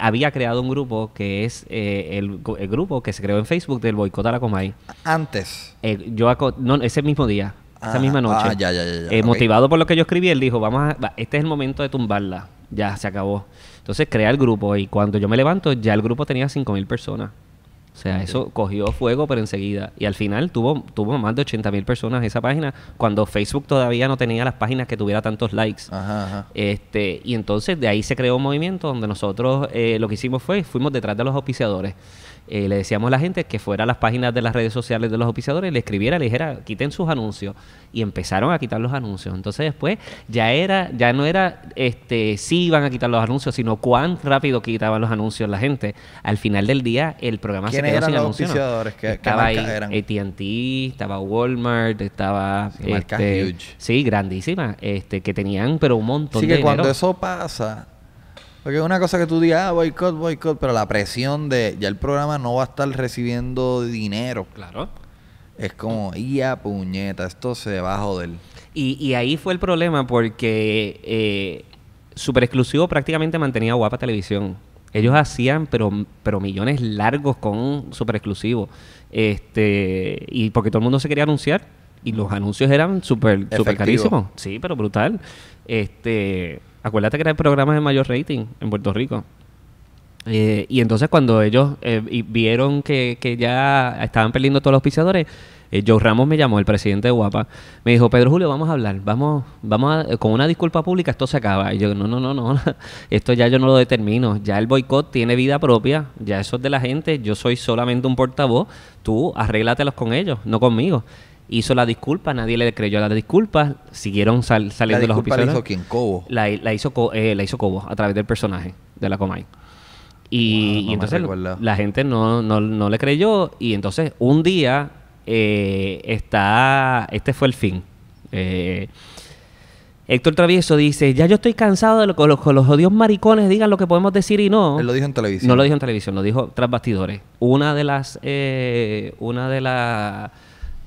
Speaker 2: había creado un grupo que es el, grupo que se creó en Facebook del boicot a la Comay. Antes. yo ese mismo día esa misma ah, noche. Ah, eh, motivado por lo que yo escribí, él dijo, vamos este es el momento de tumbarla. Ya, se acabó. Entonces crea el grupo y cuando yo me levanto, ya el grupo tenía mil personas. O sea, eso cogió fuego, pero enseguida. Y al final tuvo, tuvo más de 80 mil personas esa página, cuando Facebook todavía no tenía las páginas que tuviera tantos likes. Este, y entonces de ahí se creó un movimiento donde nosotros eh, lo que hicimos fue, fuimos detrás de los auspiciadores. Eh, le decíamos a la gente que fuera a las páginas de las redes sociales de los oficiadores, le escribiera, le dijera, quiten sus anuncios. Y empezaron a quitar los anuncios. Entonces después ya era, ya no era este si iban a quitar los anuncios, sino cuán rápido quitaban los anuncios la gente. Al final del día, el programa se quedó sin anuncios. estaba ahí ATT, estaba Walmart, estaba sí, este, huge. sí, grandísima, este, que tenían pero un montón sí, que cuando eso
Speaker 1: pasa porque es una cosa que tú digas, ah, boicot, boicot, pero la presión de ya el programa no va a estar recibiendo dinero. Claro. Es como, ya puñeta, esto se va a joder. Y, ahí fue el problema
Speaker 2: porque eh, Super Exclusivo prácticamente mantenía guapa televisión. Ellos hacían, pero, pero millones largos con Super Exclusivo. Este, y porque todo el mundo se quería anunciar y los anuncios eran súper super carísimos. Sí, pero brutal. Este acuérdate que era el programa de mayor rating en Puerto Rico. Eh, y entonces cuando ellos eh, vieron que, que, ya estaban perdiendo todos los pisadores, eh, Joe Ramos me llamó, el presidente de Guapa, me dijo, Pedro Julio, vamos a hablar, vamos, vamos con una disculpa pública esto se acaba. Y yo, no, no, no, no, esto ya yo no lo determino, ya el boicot tiene vida propia, ya eso es de la gente, yo soy solamente un portavoz, tú arréglatelos con ellos, no conmigo hizo la disculpa, nadie le creyó a las disculpas, siguieron saliendo de los hospitales. ¿La hizo quién? ¿Cobo? Eh, la, hizo, Cobo a través del personaje de la Comay. Y, entonces la gente no, le creyó y entonces un día eh, está, este fue el fin. Eh, Héctor Travieso dice, ya yo estoy cansado de los, odios maricones digan lo que podemos decir y no. Él lo dijo en televisión. No lo dijo en televisión, lo dijo tras bastidores. Una de las, una de las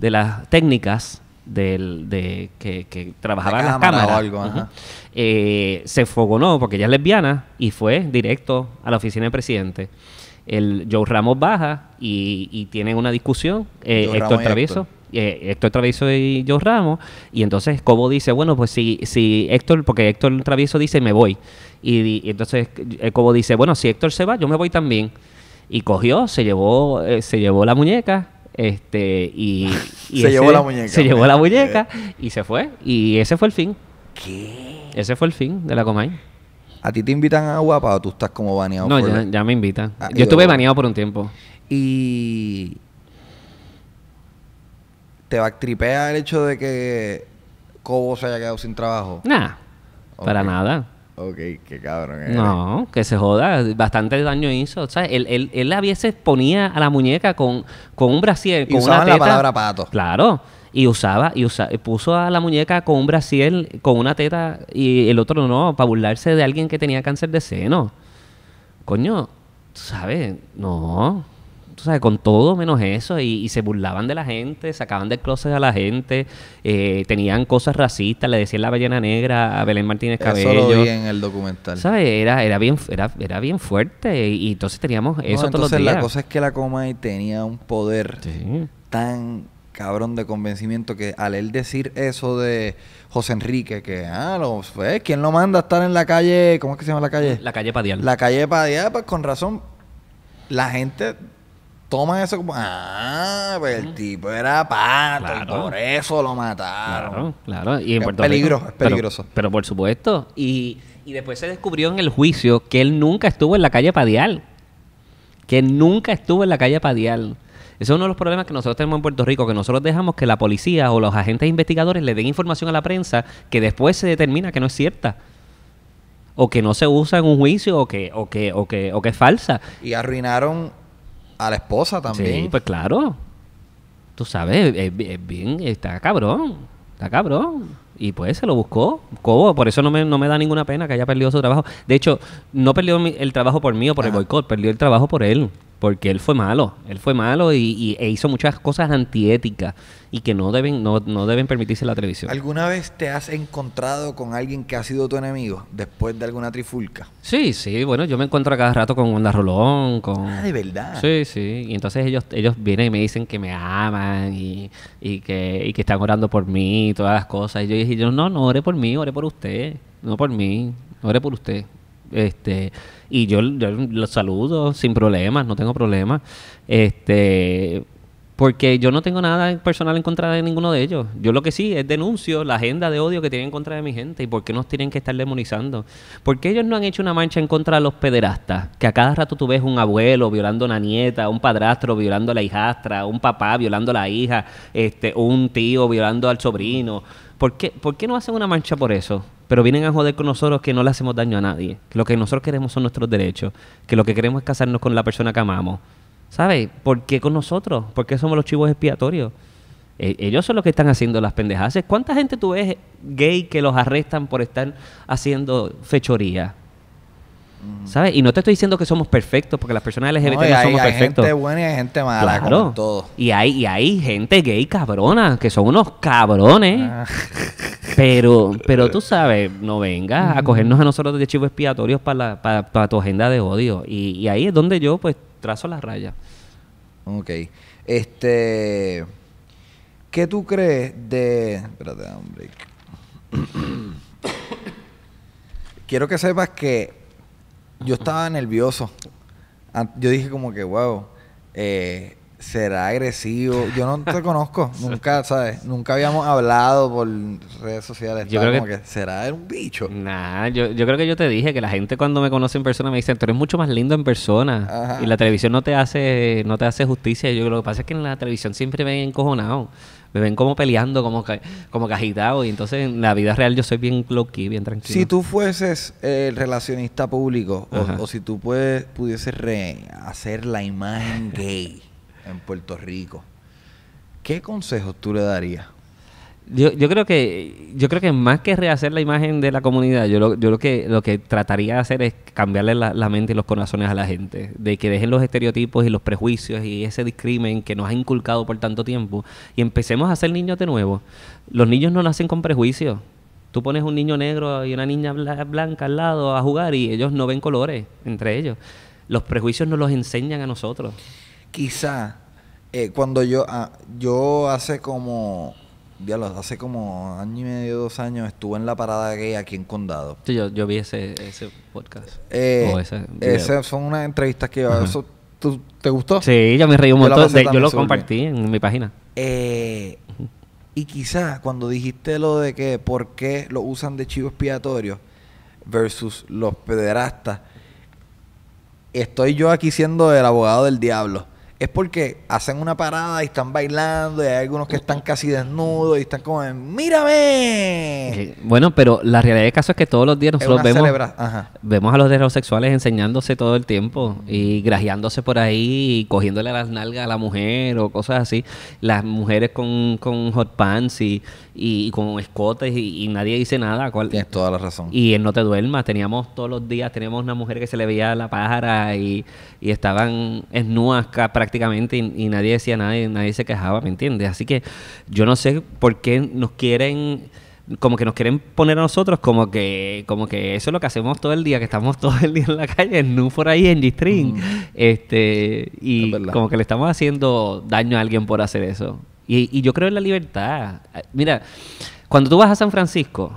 Speaker 2: de las técnicas de, que, trabajaban las cámaras. Eh, se fogonó porque ella es lesbiana y fue directo a la oficina del presidente. El Joe Ramos baja y, tiene tienen una discusión. Eh, Héctor Travieso. Travieso eh, y Joe Ramos. Y entonces Cobo dice, bueno, pues si, si Héctor, porque Héctor Travieso dice, me voy. Y, entonces Cobo dice, bueno, si Héctor se va, yo me voy también. Y cogió, se llevó, se llevó la muñeca este, y, se llevó la muñeca. Se llevó la muñeca eh. y se fue. Y ese fue el fin. ¿Qué? Ese fue el fin de la Comay.
Speaker 1: ¿A ti te invitan a Guapa o tú estás como baneado? No, ya, me invitan. Ah, yo estuve baneado por un tiempo. Y. ¿Te backtripea el hecho de que Cobo se haya quedado sin trabajo? nada para nada. Ok, cabrón.
Speaker 2: No, que se joda. Bastante daño hizo. ¿sabes? Él, él, él a veces ponía a la muñeca con, con un brasier, con una teta. palabra pato. Claro. Y usaba, y puso a la muñeca con un brasier, con una teta y el otro no, para burlarse de alguien que tenía cáncer de seno. Coño, ¿sabes? No tú sabes, con todo menos eso, y, se burlaban de la gente, sacaban del closet a la gente, eh, tenían cosas racistas, le decían la ballena negra a Belén Martínez Cabello. Eso lo vi en el documental. ¿Sabes? Era, era, bien, era, bien fuerte, y, entonces teníamos eso todos los días. La cosa
Speaker 1: es que la Comay tenía un poder tan cabrón de convencimiento que al él decir eso de José Enrique, que ah, los pues, ¿quién lo manda a estar en la calle? ¿Cómo es que se llama la calle?
Speaker 2: La calle Padial.
Speaker 1: La calle Padial, pues con razón, la gente toman eso como, ah, pues el tipo era pato por eso lo mataron.
Speaker 2: Claro, Y en Puerto es peligroso. Pero, por supuesto.
Speaker 1: Y, después se
Speaker 2: descubrió en el juicio que él nunca estuvo en la calle Padial. Que nunca estuvo en la calle Padial. Ese es uno de los problemas que nosotros tenemos en Puerto Rico, que nosotros dejamos que la policía o los agentes investigadores le den información a la prensa que después se determina que no es cierta. O que no se usa en un juicio que, o que, o que, o que es falsa.
Speaker 1: Y arruinaron a la esposa
Speaker 2: también. Sí, pues claro. Tú sabes, es, bien, está cabrón. Está cabrón. Y pues se lo buscó. ¿Cómo? Por eso no me, da ninguna pena que haya perdido su trabajo. De hecho, no perdió el trabajo por mí o por el boicot, perdió el trabajo por él porque él fue malo, él fue malo y, e hizo muchas cosas antiéticas y que no deben, no, no deben permitirse la televisión.
Speaker 1: ¿Alguna vez te has encontrado con alguien que ha sido tu enemigo después de alguna trifulca?
Speaker 2: Sí, sí, bueno, yo me encuentro cada rato con Onda Rolón, con... Ah, de verdad. Sí, sí, y entonces ellos, ellos vienen y me dicen que me aman y, que, y que están orando por mí y todas las cosas. Y yo dije, yo, no, no, ore por mí, ore por usted, no por mí, ore por usted. Este, y yo, los saludo sin problemas, no tengo problemas. Este, porque yo no tengo nada personal en contra de ninguno de ellos. Yo lo que sí es denuncio la agenda de odio que tienen en contra de mi gente y por qué nos tienen que estar demonizando. ¿Por qué ellos no han hecho una mancha en contra de los pederastas? Que a cada rato tú ves un abuelo violando a una nieta, un padrastro violando a la hijastra, un papá violando a la hija, este, un tío violando al sobrino. ¿Por qué, ¿Por qué no hacen una marcha por eso? pero vienen a joder con nosotros que no le hacemos daño a nadie, lo que nosotros queremos son nuestros derechos, que lo que queremos es casarnos con la persona que amamos. ¿Sabes? ¿Por qué con nosotros? ¿Por qué somos los chivos expiatorios? E, ellos son los que están haciendo las pendejadas. ¿Cuánta gente tú ves gay que los arrestan por estar haciendo fechoría? Mm. ¿Sabes? Y no te estoy diciendo que somos perfectos, porque las personas LGBT no, somos perfectos. Hay gente buena y hay gente mala, claro. como Y hay, y hay gente gay cabrona, que son unos cabrones. Ah. Pero, pero tú eh, sabes, no vengas a cogernos a nosotros de chivos expiatorios para, tu agenda de odio.
Speaker 1: Y, ahí es donde yo, pues, trazo la raya. Ok. Este. ¿Qué tú crees de. Espérate, hombre. Quiero que sepas que yo estaba nervioso. Yo dije, como que, wow. Eh, será agresivo. Yo no te conozco, nunca, ¿sabes? Nunca habíamos hablado por redes sociales. Yo creo que...
Speaker 2: será un bicho. Nah, yo, creo que yo te dije que la gente cuando me conoce en persona me dice, tú eres mucho más lindo en persona. Y la televisión no te hace, no te hace justicia. Yo lo que pasa es que en la televisión siempre me ven encojonado. Me ven como peleando, como, como cajitado Y entonces en la vida real yo soy bien low key, bien tranquilo. Si tú
Speaker 1: fueses el relacionista público, o, si tú puedes, pudieses rehacer la imagen gay en Puerto Rico. ¿Qué consejos tú le darías? Yo, creo que yo creo que más que rehacer la
Speaker 2: imagen de la comunidad, yo lo, yo lo que lo que trataría de hacer es cambiarle la, mente y los corazones a la gente, de que dejen los estereotipos y los prejuicios y ese discrimen que nos ha inculcado por tanto tiempo y empecemos a ser niños de nuevo. Los niños no nacen con prejuicios. Tú pones un niño negro y una niña blanca al lado a jugar y ellos no ven colores entre ellos. Los prejuicios nos los enseñan a nosotros
Speaker 1: quizá eh, cuando yo, ah, yo hace como, ya hace como año y medio, dos años, estuve en la parada gay aquí en Condado. Sí, yo, yo vi ese, podcast. Eh, esas son unas entrevistas que yo... ¿Te gustó? Sí, yo me reí un montón. yo lo compartí en mi página. Eh, y quizá cuando dijiste lo de que por qué lo usan de chivo expiatorio versus los pederastas, estoy yo aquí siendo el abogado del diablo es porque hacen una parada y están bailando y hay algunos que están casi desnudos y están como en, ¡mírame!
Speaker 2: Bueno, pero la realidad del caso es que todos los días nosotros vemos, vemos a los heterosexuales enseñándose todo el tiempo y grajeándose por ahí y cogiéndole las nalgas a la mujer o cosas así. Las mujeres con, hot pants y, y, con escotes y, nadie dice nada. ¿Cuál? Tienes toda la razón. Y en No Te Duermas teníamos todos los días, teníamos una mujer que se le veía la pájara y, y estaban esnuas prácticamente prácticamente y, nadie decía nada y nadie se quejaba, ¿me entiendes? Así que yo no sé por qué nos quieren como que nos quieren poner a nosotros como que como que eso es lo que hacemos todo el día que estamos todo el día en la calle en nu por ahí en G-string este y como que le estamos haciendo daño a alguien por hacer eso y yo creo en la libertad mira cuando tú vas a San Francisco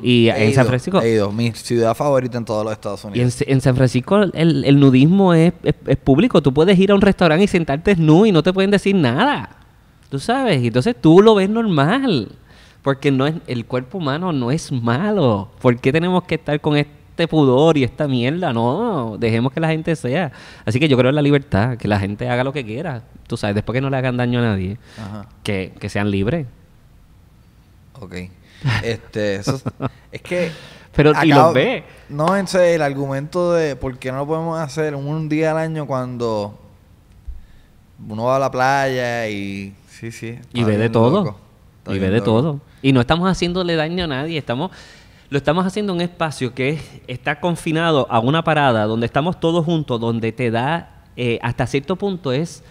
Speaker 2: y en San Francisco.
Speaker 1: mi ciudad favorita en todos los Estados Unidos.
Speaker 2: en, San Francisco el, nudismo es, público. Tú puedes ir a un restaurante y sentarte nu y no te pueden decir nada. Tú sabes. Entonces tú lo ves normal. Porque no es, el cuerpo humano no es malo. ¿Por qué tenemos que estar con este pudor y esta mierda? No, dejemos que la gente sea. Así que yo creo en la libertad, que la gente haga lo que quiera. Tú sabes, después que no le hagan daño a nadie, Que, que sean libres.
Speaker 1: Ok. Este, es que... Pero, ¿y ve? No, en el argumento de por qué no lo podemos hacer un día al año cuando uno va a la playa y... Sí, sí. Y ve de todo.
Speaker 2: Y ve de todo. Y no estamos haciéndole daño a nadie, estamos... Lo estamos haciendo en un espacio que está confinado a una parada donde estamos todos juntos, donde te da, eh, hasta cierto punto es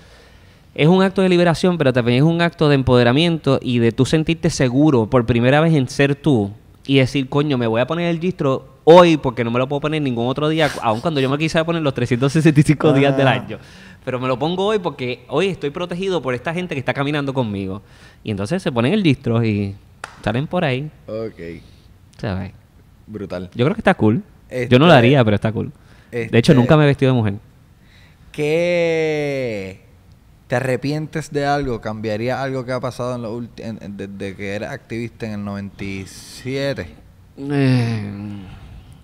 Speaker 2: es un acto de liberación, pero también es un acto de empoderamiento y de tú sentirte seguro por primera vez en ser tú y decir, coño, me voy a poner el distro hoy porque no me lo puedo poner ningún otro día, aun cuando yo me quisiera poner los 365
Speaker 1: días del año.
Speaker 2: Pero me lo pongo hoy porque hoy estoy protegido por esta gente que está caminando conmigo. Y entonces se ponen el distro y salen por ahí. Ok. ve. Brutal. Yo creo que está cool. yo no lo este, haría, pero está cool. de hecho, nunca este, me he vestido de mujer.
Speaker 1: ¿Qué? ¿Te arrepientes de algo? ¿Cambiaría algo que ha pasado en desde que eras activista en el 97? Eh.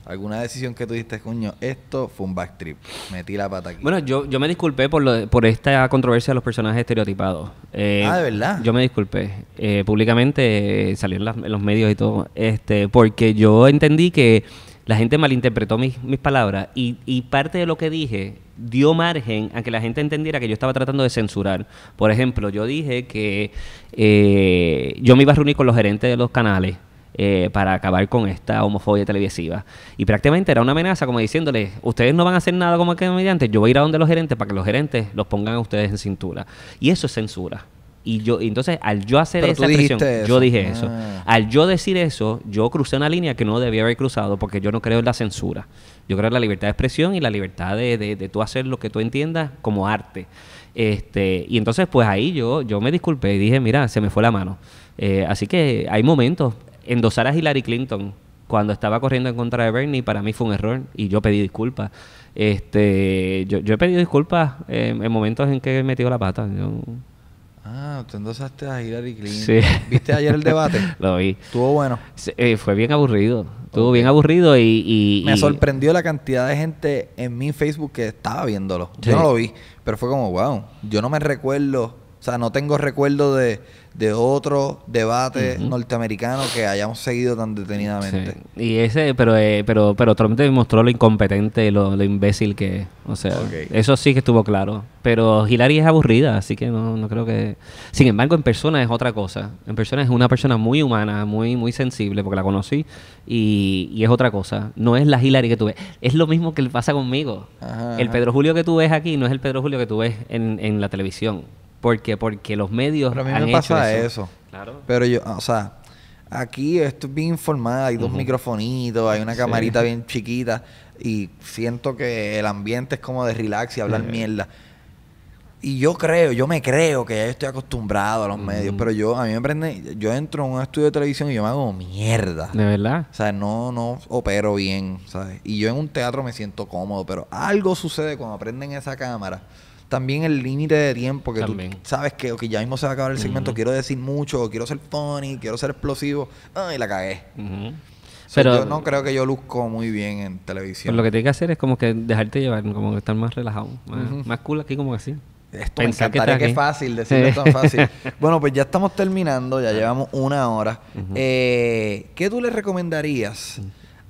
Speaker 1: ¿Alguna decisión que tuviste, coño? Esto fue un trip. Metí la pata aquí.
Speaker 2: Bueno, yo, yo me disculpé por, lo por esta controversia de los personajes estereotipados. Eh, ah, ¿de verdad? Yo me disculpé. Eh, públicamente salió en, los medios y todo. este Porque yo entendí que la gente malinterpretó mis, palabras y, parte de lo que dije dio margen a que la gente entendiera que yo estaba tratando de censurar. Por ejemplo, yo dije que eh, yo me iba a reunir con los gerentes de los canales eh, para acabar con esta homofobia televisiva. Y prácticamente era una amenaza, como diciéndoles, ustedes no van a hacer nada como Mediante, yo voy a ir a donde los gerentes para que los gerentes los pongan a ustedes en cintura. Y eso es censura. Y yo, entonces, al yo hacer esa expresión, yo dije eso. Ah. Al yo decir eso, yo crucé una línea que no debía haber cruzado porque yo no creo en la censura. Yo creo en la libertad de expresión y la libertad de, de, tú hacer lo que tú entiendas como arte. Este, y entonces, pues ahí yo, yo me disculpé y dije, mira, se me fue la mano. Eh, así que hay momentos. Endosar a Hillary Clinton cuando estaba corriendo en contra de Bernie, para mí fue un error y yo pedí disculpas. Este, yo, yo he pedido disculpas en momentos en que he metido la pata.
Speaker 1: Ah, tú endosaste a Hillary Clinton. Sí. ¿Viste ayer el debate?
Speaker 2: Lo vi. Estuvo bueno. Eh, fue bien aburrido. Estuvo bien aburrido y, Me sorprendió
Speaker 1: la cantidad de gente en mi Facebook que estaba viéndolo. Yo no lo vi, pero fue como, wow, yo no me recuerdo, o sea, no tengo recuerdo de, de otro debate norteamericano que hayamos seguido tan detenidamente.
Speaker 2: Y ese, pero, eh, pero, pero Trump demostró lo incompetente, lo, lo imbécil que es. O sea, eso sí que estuvo claro. Pero Hillary es aburrida, así que no, no creo que... Sin embargo, en persona es otra cosa. En persona es una persona muy humana, muy, muy sensible, porque la conocí, y, y es otra cosa. No es la Hillary que tú ves. Es lo mismo que pasa conmigo. el Pedro Julio que tú ves aquí no es el Pedro Julio que tú ves en, en la televisión. Porque, Porque los medios Pero a mí me pasa eso. Claro. Pero yo,
Speaker 1: o sea, aquí estoy bien informada hay dos microfonitos, hay una camarita bien chiquita y siento que el ambiente es como de relax y hablar mierda. Y yo creo, yo me creo que ya estoy acostumbrado a los medios, pero yo a mí me prende, yo entro en un estudio de televisión y yo me hago mierda. ¿De verdad? O sea, no no opero bien, ¿sabes? Y yo en un teatro me siento cómodo, pero algo sucede cuando aprenden esa cámara también el límite de tiempo que tú sabes que ya mismo se va a acabar el segmento, quiero decir mucho, quiero ser funny, quiero ser explosivo, ay, ah, la cagué. Pero yo no creo que yo luzco muy bien en televisión. Pues lo que
Speaker 2: tienes que hacer es como que dejarte llevar, como que estar más relajado, más, cool aquí como que así. Esto me encantaría que, es fácil, decirlo tan fácil. bueno, pues
Speaker 1: ya estamos terminando, ya ah. llevamos una hora. Eh, ¿Qué tú le recomendarías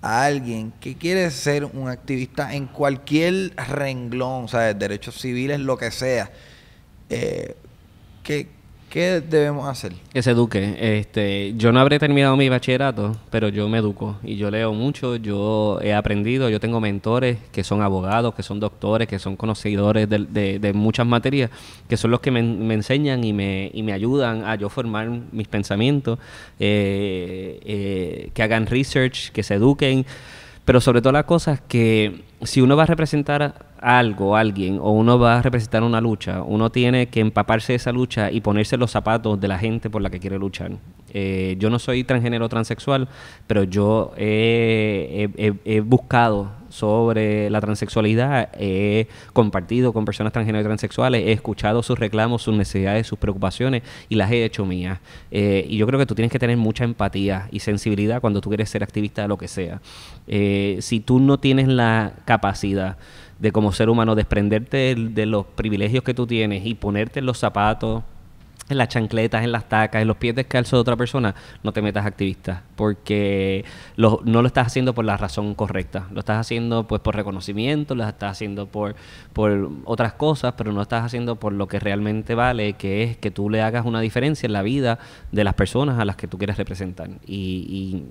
Speaker 1: alguien que quiere ser un activista en cualquier renglón, o sea, derechos civiles, lo que sea, eh, que, ¿Qué debemos hacer?
Speaker 2: Que se eduque. Este, yo no habré terminado mi bachillerato, pero yo me educo y yo leo mucho, yo he aprendido, yo tengo mentores que son abogados, que son doctores, que son conocedores de, muchas materias, que son los que me, enseñan y me, y me, ayudan a yo formar mis pensamientos, eh, eh, que hagan research, que se eduquen, pero sobre todo las cosas que si uno va a representar algo, alguien, o uno va a representar una lucha, uno tiene que empaparse de esa lucha y ponerse los zapatos de la gente por la que quiere luchar. Eh, yo no soy transgénero transexual, pero yo he, buscado sobre la transexualidad, he compartido con personas transgénero y transexuales, he escuchado sus reclamos, sus necesidades, sus preocupaciones y las he hecho mías. Eh, y yo creo que tú tienes que tener mucha empatía y sensibilidad cuando tú quieres ser activista de lo que sea. Eh, si tú no tienes la capacidad, de como ser humano, desprenderte de, los privilegios que tú tienes y ponerte en los zapatos en las chancletas, en las tacas, en los pies descalzos de otra persona, no te metas activista, porque no lo estás haciendo por la razón correcta, lo estás haciendo pues por reconocimiento, lo estás haciendo por, por otras cosas, pero no lo estás haciendo por lo que realmente vale, que es que tú le hagas una diferencia en la vida de las personas a las que tú quieres representar. Y, y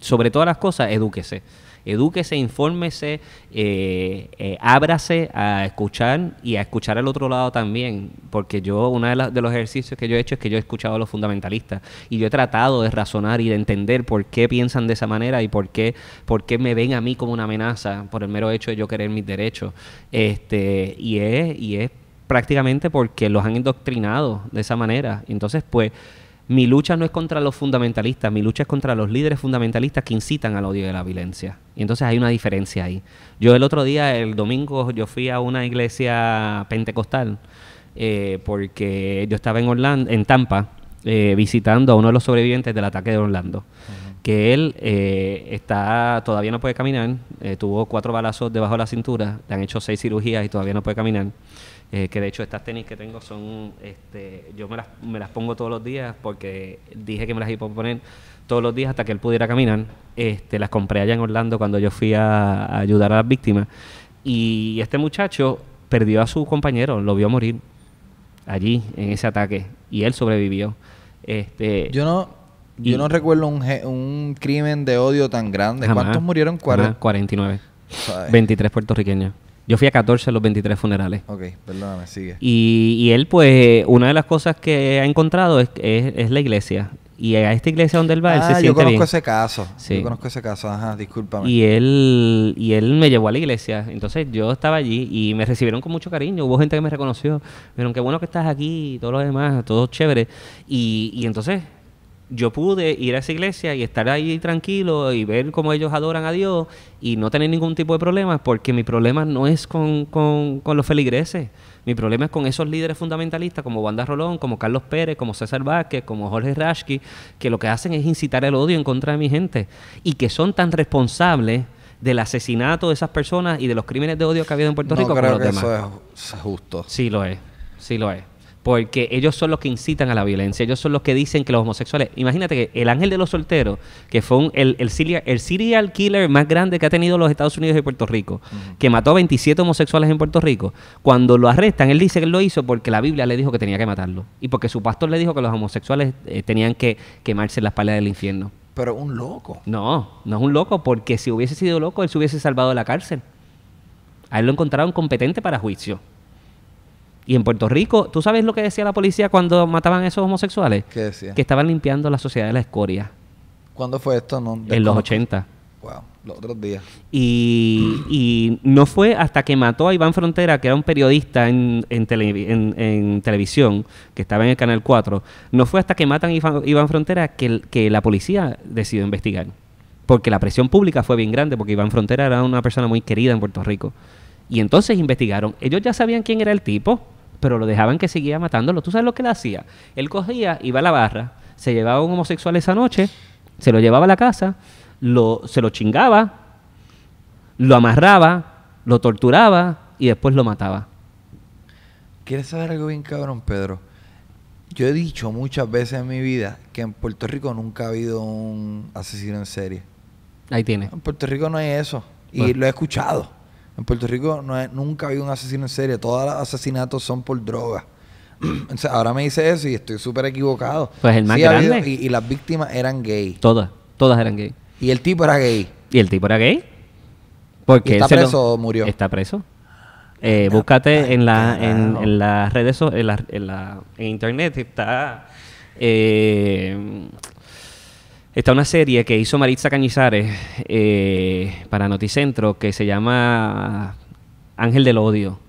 Speaker 2: sobre todas las cosas, edúquese. Edúquese, infórmese, eh, eh, ábrase a escuchar y a escuchar al otro lado también, porque yo, uno de, de los ejercicios que yo he hecho es que yo he escuchado a los fundamentalistas y yo he tratado de razonar y de entender por qué piensan de esa manera y por qué, por qué me ven a mí como una amenaza por el mero hecho de yo querer mis derechos. Este, y es, y es prácticamente porque los han indoctrinado de esa manera. Entonces, pues mi lucha no es contra los fundamentalistas, mi lucha es contra los líderes fundamentalistas que incitan al odio y a la violencia. Y entonces hay una diferencia ahí. Yo el otro día, el domingo, yo fui a una iglesia pentecostal eh, porque yo estaba en en Tampa, eh, visitando a uno de los sobrevivientes del ataque de Orlando. Que él eh, está todavía no puede caminar, tuvo cuatro balazos debajo de la cintura, le han hecho seis cirugías y todavía no puede caminar. Eh, que de hecho estas tenis que tengo son, este, yo me las, me las pongo todos los días porque dije que me las iba a poner todos los días hasta que él pudiera caminar. Este, las compré allá en Orlando cuando yo fui a, ayudar a las víctimas. Y este muchacho perdió a su compañero, lo vio morir allí en ese ataque y él sobrevivió.
Speaker 1: Este, yo no, yo no recuerdo un, un, crimen de odio tan grande. ¿Cuántos murieron?
Speaker 2: 49. 23 puertorriqueños. Yo fui a 14 de los 23 funerales. Ok,
Speaker 1: perdóname, sigue.
Speaker 2: Y, y él, pues, una de las cosas que ha encontrado es, es, la iglesia. Y a esta iglesia donde él va, él se ah, siente bien. yo conozco ese caso. Yo conozco
Speaker 1: ese caso, ajá, discúlpame. Y
Speaker 2: él, y él me llevó a la iglesia. Entonces, yo estaba allí y me recibieron con mucho cariño. Hubo gente que me reconoció. Me dijeron, qué bueno que estás aquí y todo lo demás, todo chévere. Y, y entonces, yo pude ir a esa iglesia y estar ahí tranquilo y ver cómo ellos adoran a Dios y no tener ningún tipo de problema porque mi problema no es con, los feligreses, mi problema es con esos líderes fundamentalistas como Wanda Rolón, como Carlos Pérez, como César Vázquez, como Jorge Rashki, que lo que hacen es incitar el odio en contra de mi gente y que son tan responsables del asesinato de esas personas y de los crímenes de odio que ha habido en Puerto Rico creo que Eso
Speaker 1: es justo.
Speaker 2: Sí lo es, sí lo es porque ellos son los que incitan a la violencia, ellos son los que dicen que los homosexuales, imagínate que el ángel de los solteros, que fue el, serial, killer más grande que ha tenido los Estados Unidos y Puerto Rico, que mató a 27 homosexuales en Puerto Rico, cuando lo arrestan, él dice que lo hizo porque la Biblia le dijo que tenía que matarlo y porque su pastor le dijo que los homosexuales eh, tenían que quemarse en las palas del infierno.
Speaker 1: Pero un loco.
Speaker 2: No, no es un loco, porque si hubiese sido loco, él se hubiese salvado de la cárcel. A él lo encontraron competente para juicio. Y en Puerto Rico, ¿tú sabes lo que decía la policía cuando mataban a esos homosexuales? ¿Qué decía? Que estaban limpiando la sociedad de la escoria.
Speaker 1: ¿Cuándo fue esto? en los 80. Wow, los otros días.
Speaker 2: Y, y, no fue hasta que mató a Iván Frontera, que era un periodista en, en, televisión, que estaba en el Canal 4, no fue hasta que matan a Iván, Frontera que, que la policía decidió investigar. Porque la presión pública fue bien grande, porque Iván Frontera era una persona muy querida en Puerto Rico. Y entonces investigaron. Ellos ya sabían quién era el tipo pero lo dejaban que seguía matándolo. ¿Tú sabes lo que él hacía? Él cogía, iba a la barra, se llevaba a un homosexual esa noche, se lo llevaba a la casa, lo, se lo chingaba, lo amarraba, lo torturaba y después lo
Speaker 1: mataba. ¿Quieres saber algo bien cabrón, Pedro? Yo he dicho muchas veces en mi vida que en Puerto Rico nunca ha habido un asesino en serie. Ahí tiene. En Puerto Rico no hay eso. Y lo he escuchado. En Puerto Rico no nunca ha habido un asesino en serie. Todos los asesinatos son por droga. ahora me dice eso y estoy súper equivocado. Pues el y, las víctimas eran gay.
Speaker 2: Todas, todas eran gay. Y el tipo era gay. ¿Y el tipo era gay? Porque está preso o murió. Está preso. Eh, búscate en, la, las redes, en, en, la, en internet está eh, Está una serie que hizo Maritza Cañizares eh, para Noticentro que se llama Ángel del Odio.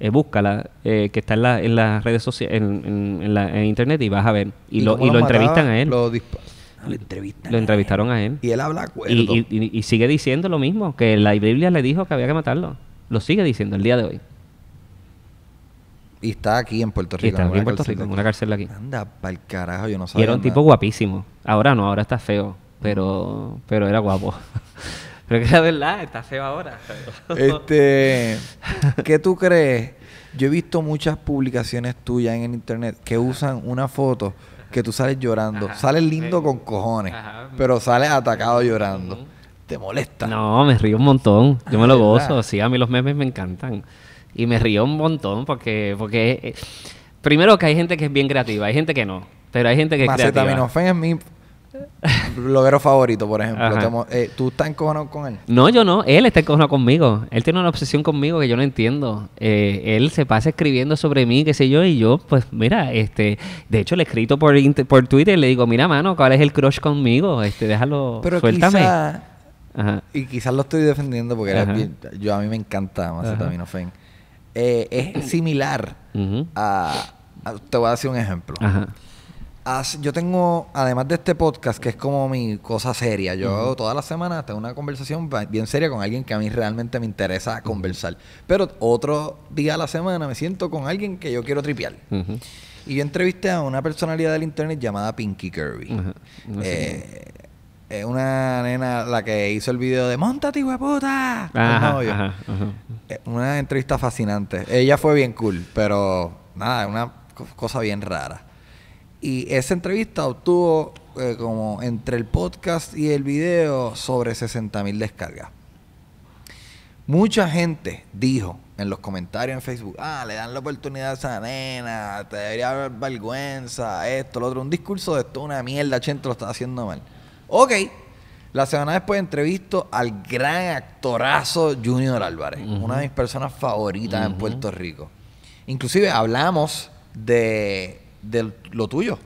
Speaker 2: Eh, búscala, eh, que está en, las redes sociales, en, la, internet y vas a ver. Y, lo, entrevistan a él. Lo, entrevistaron a él. Y él habla acuerdo. y sigue diciendo lo mismo, que la Biblia le dijo que había que matarlo. Lo sigue diciendo el día de hoy.
Speaker 1: Y está aquí en Puerto Rico. Y está aquí en Puerto Rico, en una cárcel aquí. Anda, pa'l carajo, yo no sabía. Y era un tipo
Speaker 2: guapísimo. Ahora no, ahora está feo, pero, pero era guapo.
Speaker 1: pero que la verdad, está feo ahora. Este, ¿Qué tú crees? Yo he visto muchas publicaciones tuyas en el internet que usan una foto que tú sales llorando. sales lindo con cojones, pero sales atacado llorando. ¿Te molesta?
Speaker 2: No, me río un montón. Yo me ah, lo gozo. Sí, a mí los memes me encantan y me río un montón porque, porque eh, primero que hay gente que es bien creativa, hay gente que no, pero hay gente que es Macetaminofen
Speaker 1: es mi bloguero favorito, por ejemplo. Eh, ¿Tú estás encojonado con él?
Speaker 2: No, yo no. Él está encojonado conmigo. Él tiene una obsesión conmigo que yo no entiendo. Eh, él se pasa escribiendo sobre mí, qué sé yo, y yo, pues mira, este... De hecho, le he escrito por, por Twitter, le digo, mira, mano, ¿cuál es el crush conmigo? Este, déjalo, Pero suéltame.
Speaker 1: Y quizás lo estoy defendiendo porque yo, a mí me encanta Macetaminofen. Eh, es similar a, Te voy a decir un ejemplo. yo tengo, además de este podcast, que es como mi cosa seria, yo toda la semana las tengo una conversación bien seria con alguien que a mí realmente me interesa conversar. Pero otro día a la semana me siento con alguien que yo quiero tripear. Y yo entrevisté a una personalidad del internet llamada Pinky Kirby una nena la que hizo el video de Montate, hueputa. Pues una entrevista fascinante. Ella fue bien cool, pero nada, una cosa bien rara. Y esa entrevista obtuvo eh, como entre el podcast y el video sobre 60 mil descargas. Mucha gente dijo en los comentarios en Facebook, ah, le dan la oportunidad a esa nena, te debería haber vergüenza, esto, lo otro, un discurso de esto, una mierda, Chente lo está haciendo mal. Ok. La semana después entrevisto al gran actorazo Junior Álvarez, una de mis personas favoritas en Puerto Rico. Inclusive hablamos de, lo tuyo.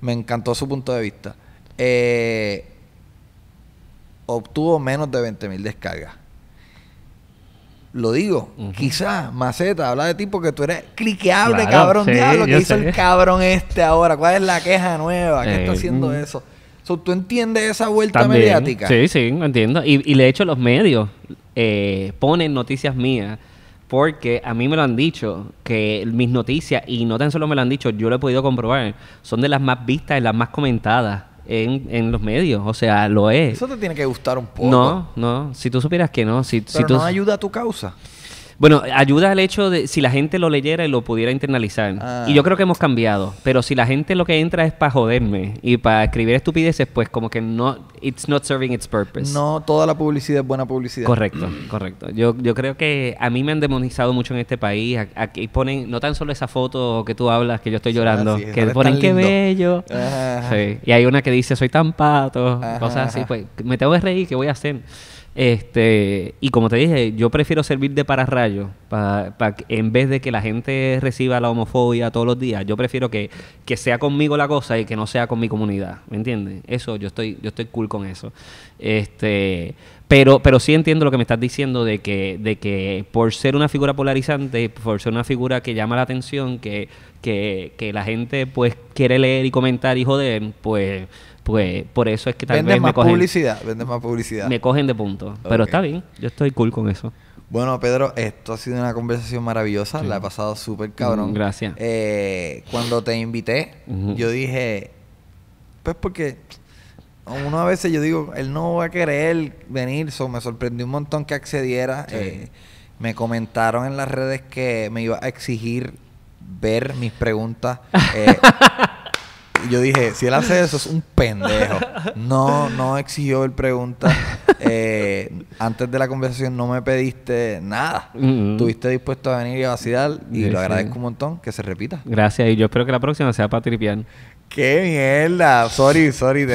Speaker 1: Me encantó su punto de vista. Eh, obtuvo menos de 20.000 mil descargas. Lo digo, quizás, Maceta, habla de ti porque tú eres cliqueable, cabrón diablo, que hizo el cabrón este ahora. ¿Cuál es la queja nueva? ¿Qué está eh, haciendo mm. eso? ¿Tú entiendes esa vuelta mediática? Sí,
Speaker 2: sí, entiendo. Y, de hecho los medios eh, ponen noticias mías porque a mí me lo han dicho, que mis noticias, y no tan solo me lo han dicho, yo lo he podido comprobar, son de las más vistas y las más comentadas. En, los medios. O sea, lo es. Eso
Speaker 1: te tiene que gustar un poco. No,
Speaker 2: no. Si tú supieras que no. Si, si tú... no ayuda a tu causa. Bueno, ayuda al hecho de si la gente lo leyera y lo pudiera internalizar. Ah. Y yo creo que hemos cambiado, pero si la gente lo que entra es para joderme y para escribir estupideces, pues como que no, it's not serving its purpose. No
Speaker 1: toda la publicidad es buena publicidad. Correcto,
Speaker 2: correcto. Yo, yo creo que a mí me han demonizado mucho en este país. Aquí ponen no tan solo esa foto que tú hablas, que yo estoy llorando, que ponen qué bello. Sí. Y hay una que dice soy tan pato, cosas así. Pues me tengo que reír, ¿qué voy a hacer? Este, y como te dije, yo prefiero servir de pararrayo para, en vez de que la gente reciba la homofobia todos los días. Yo prefiero que, que sea conmigo la cosa y que no sea con mi comunidad. ¿Me entiendes? Eso, yo estoy, yo estoy cool con eso. Este, pero, pero sí entiendo lo que me estás diciendo de que, de que por ser una figura polarizante, por ser una figura que llama la atención, que, que, que la gente pues quiere leer y comentar y joder, pues pues por eso es que tal más me cogen,
Speaker 1: publicidad, Vende más publicidad. Me cogen de punto, pero está
Speaker 2: bien, yo estoy cool con eso.
Speaker 1: Bueno, Pedro, esto ha sido una conversación maravillosa, la he pasado súper cabrón. Mm, gracias. Eh, cuando te invité, yo dije, pues porque uno a veces yo digo, él no va a querer venir, me sorprendió un montón que accediera. Eh, me comentaron en las redes que me iba a exigir ver mis preguntas. Eh, yo dije, si él hace eso es un pendejo. No, no exigió el pregunta. Eh, antes de la conversación no me pediste nada. Estuviste dispuesto a venir y a vacilar y lo agradezco un montón. Que se repita.
Speaker 2: Gracias y yo espero que la próxima sea para tripian
Speaker 1: ¡Qué mierda! Sorry, sorry.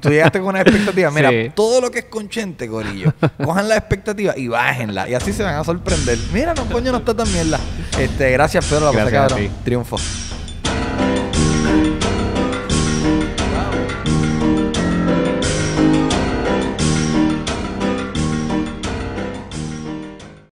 Speaker 1: Tú llegaste con una expectativa. Mira, todo lo que es conchente, gorillo. Cojan la expectativa y bájenla. Y así se van a sorprender. Mira, no, coño, no está tan mierda. Este, gracias, Pedro. La pasé, Triunfo.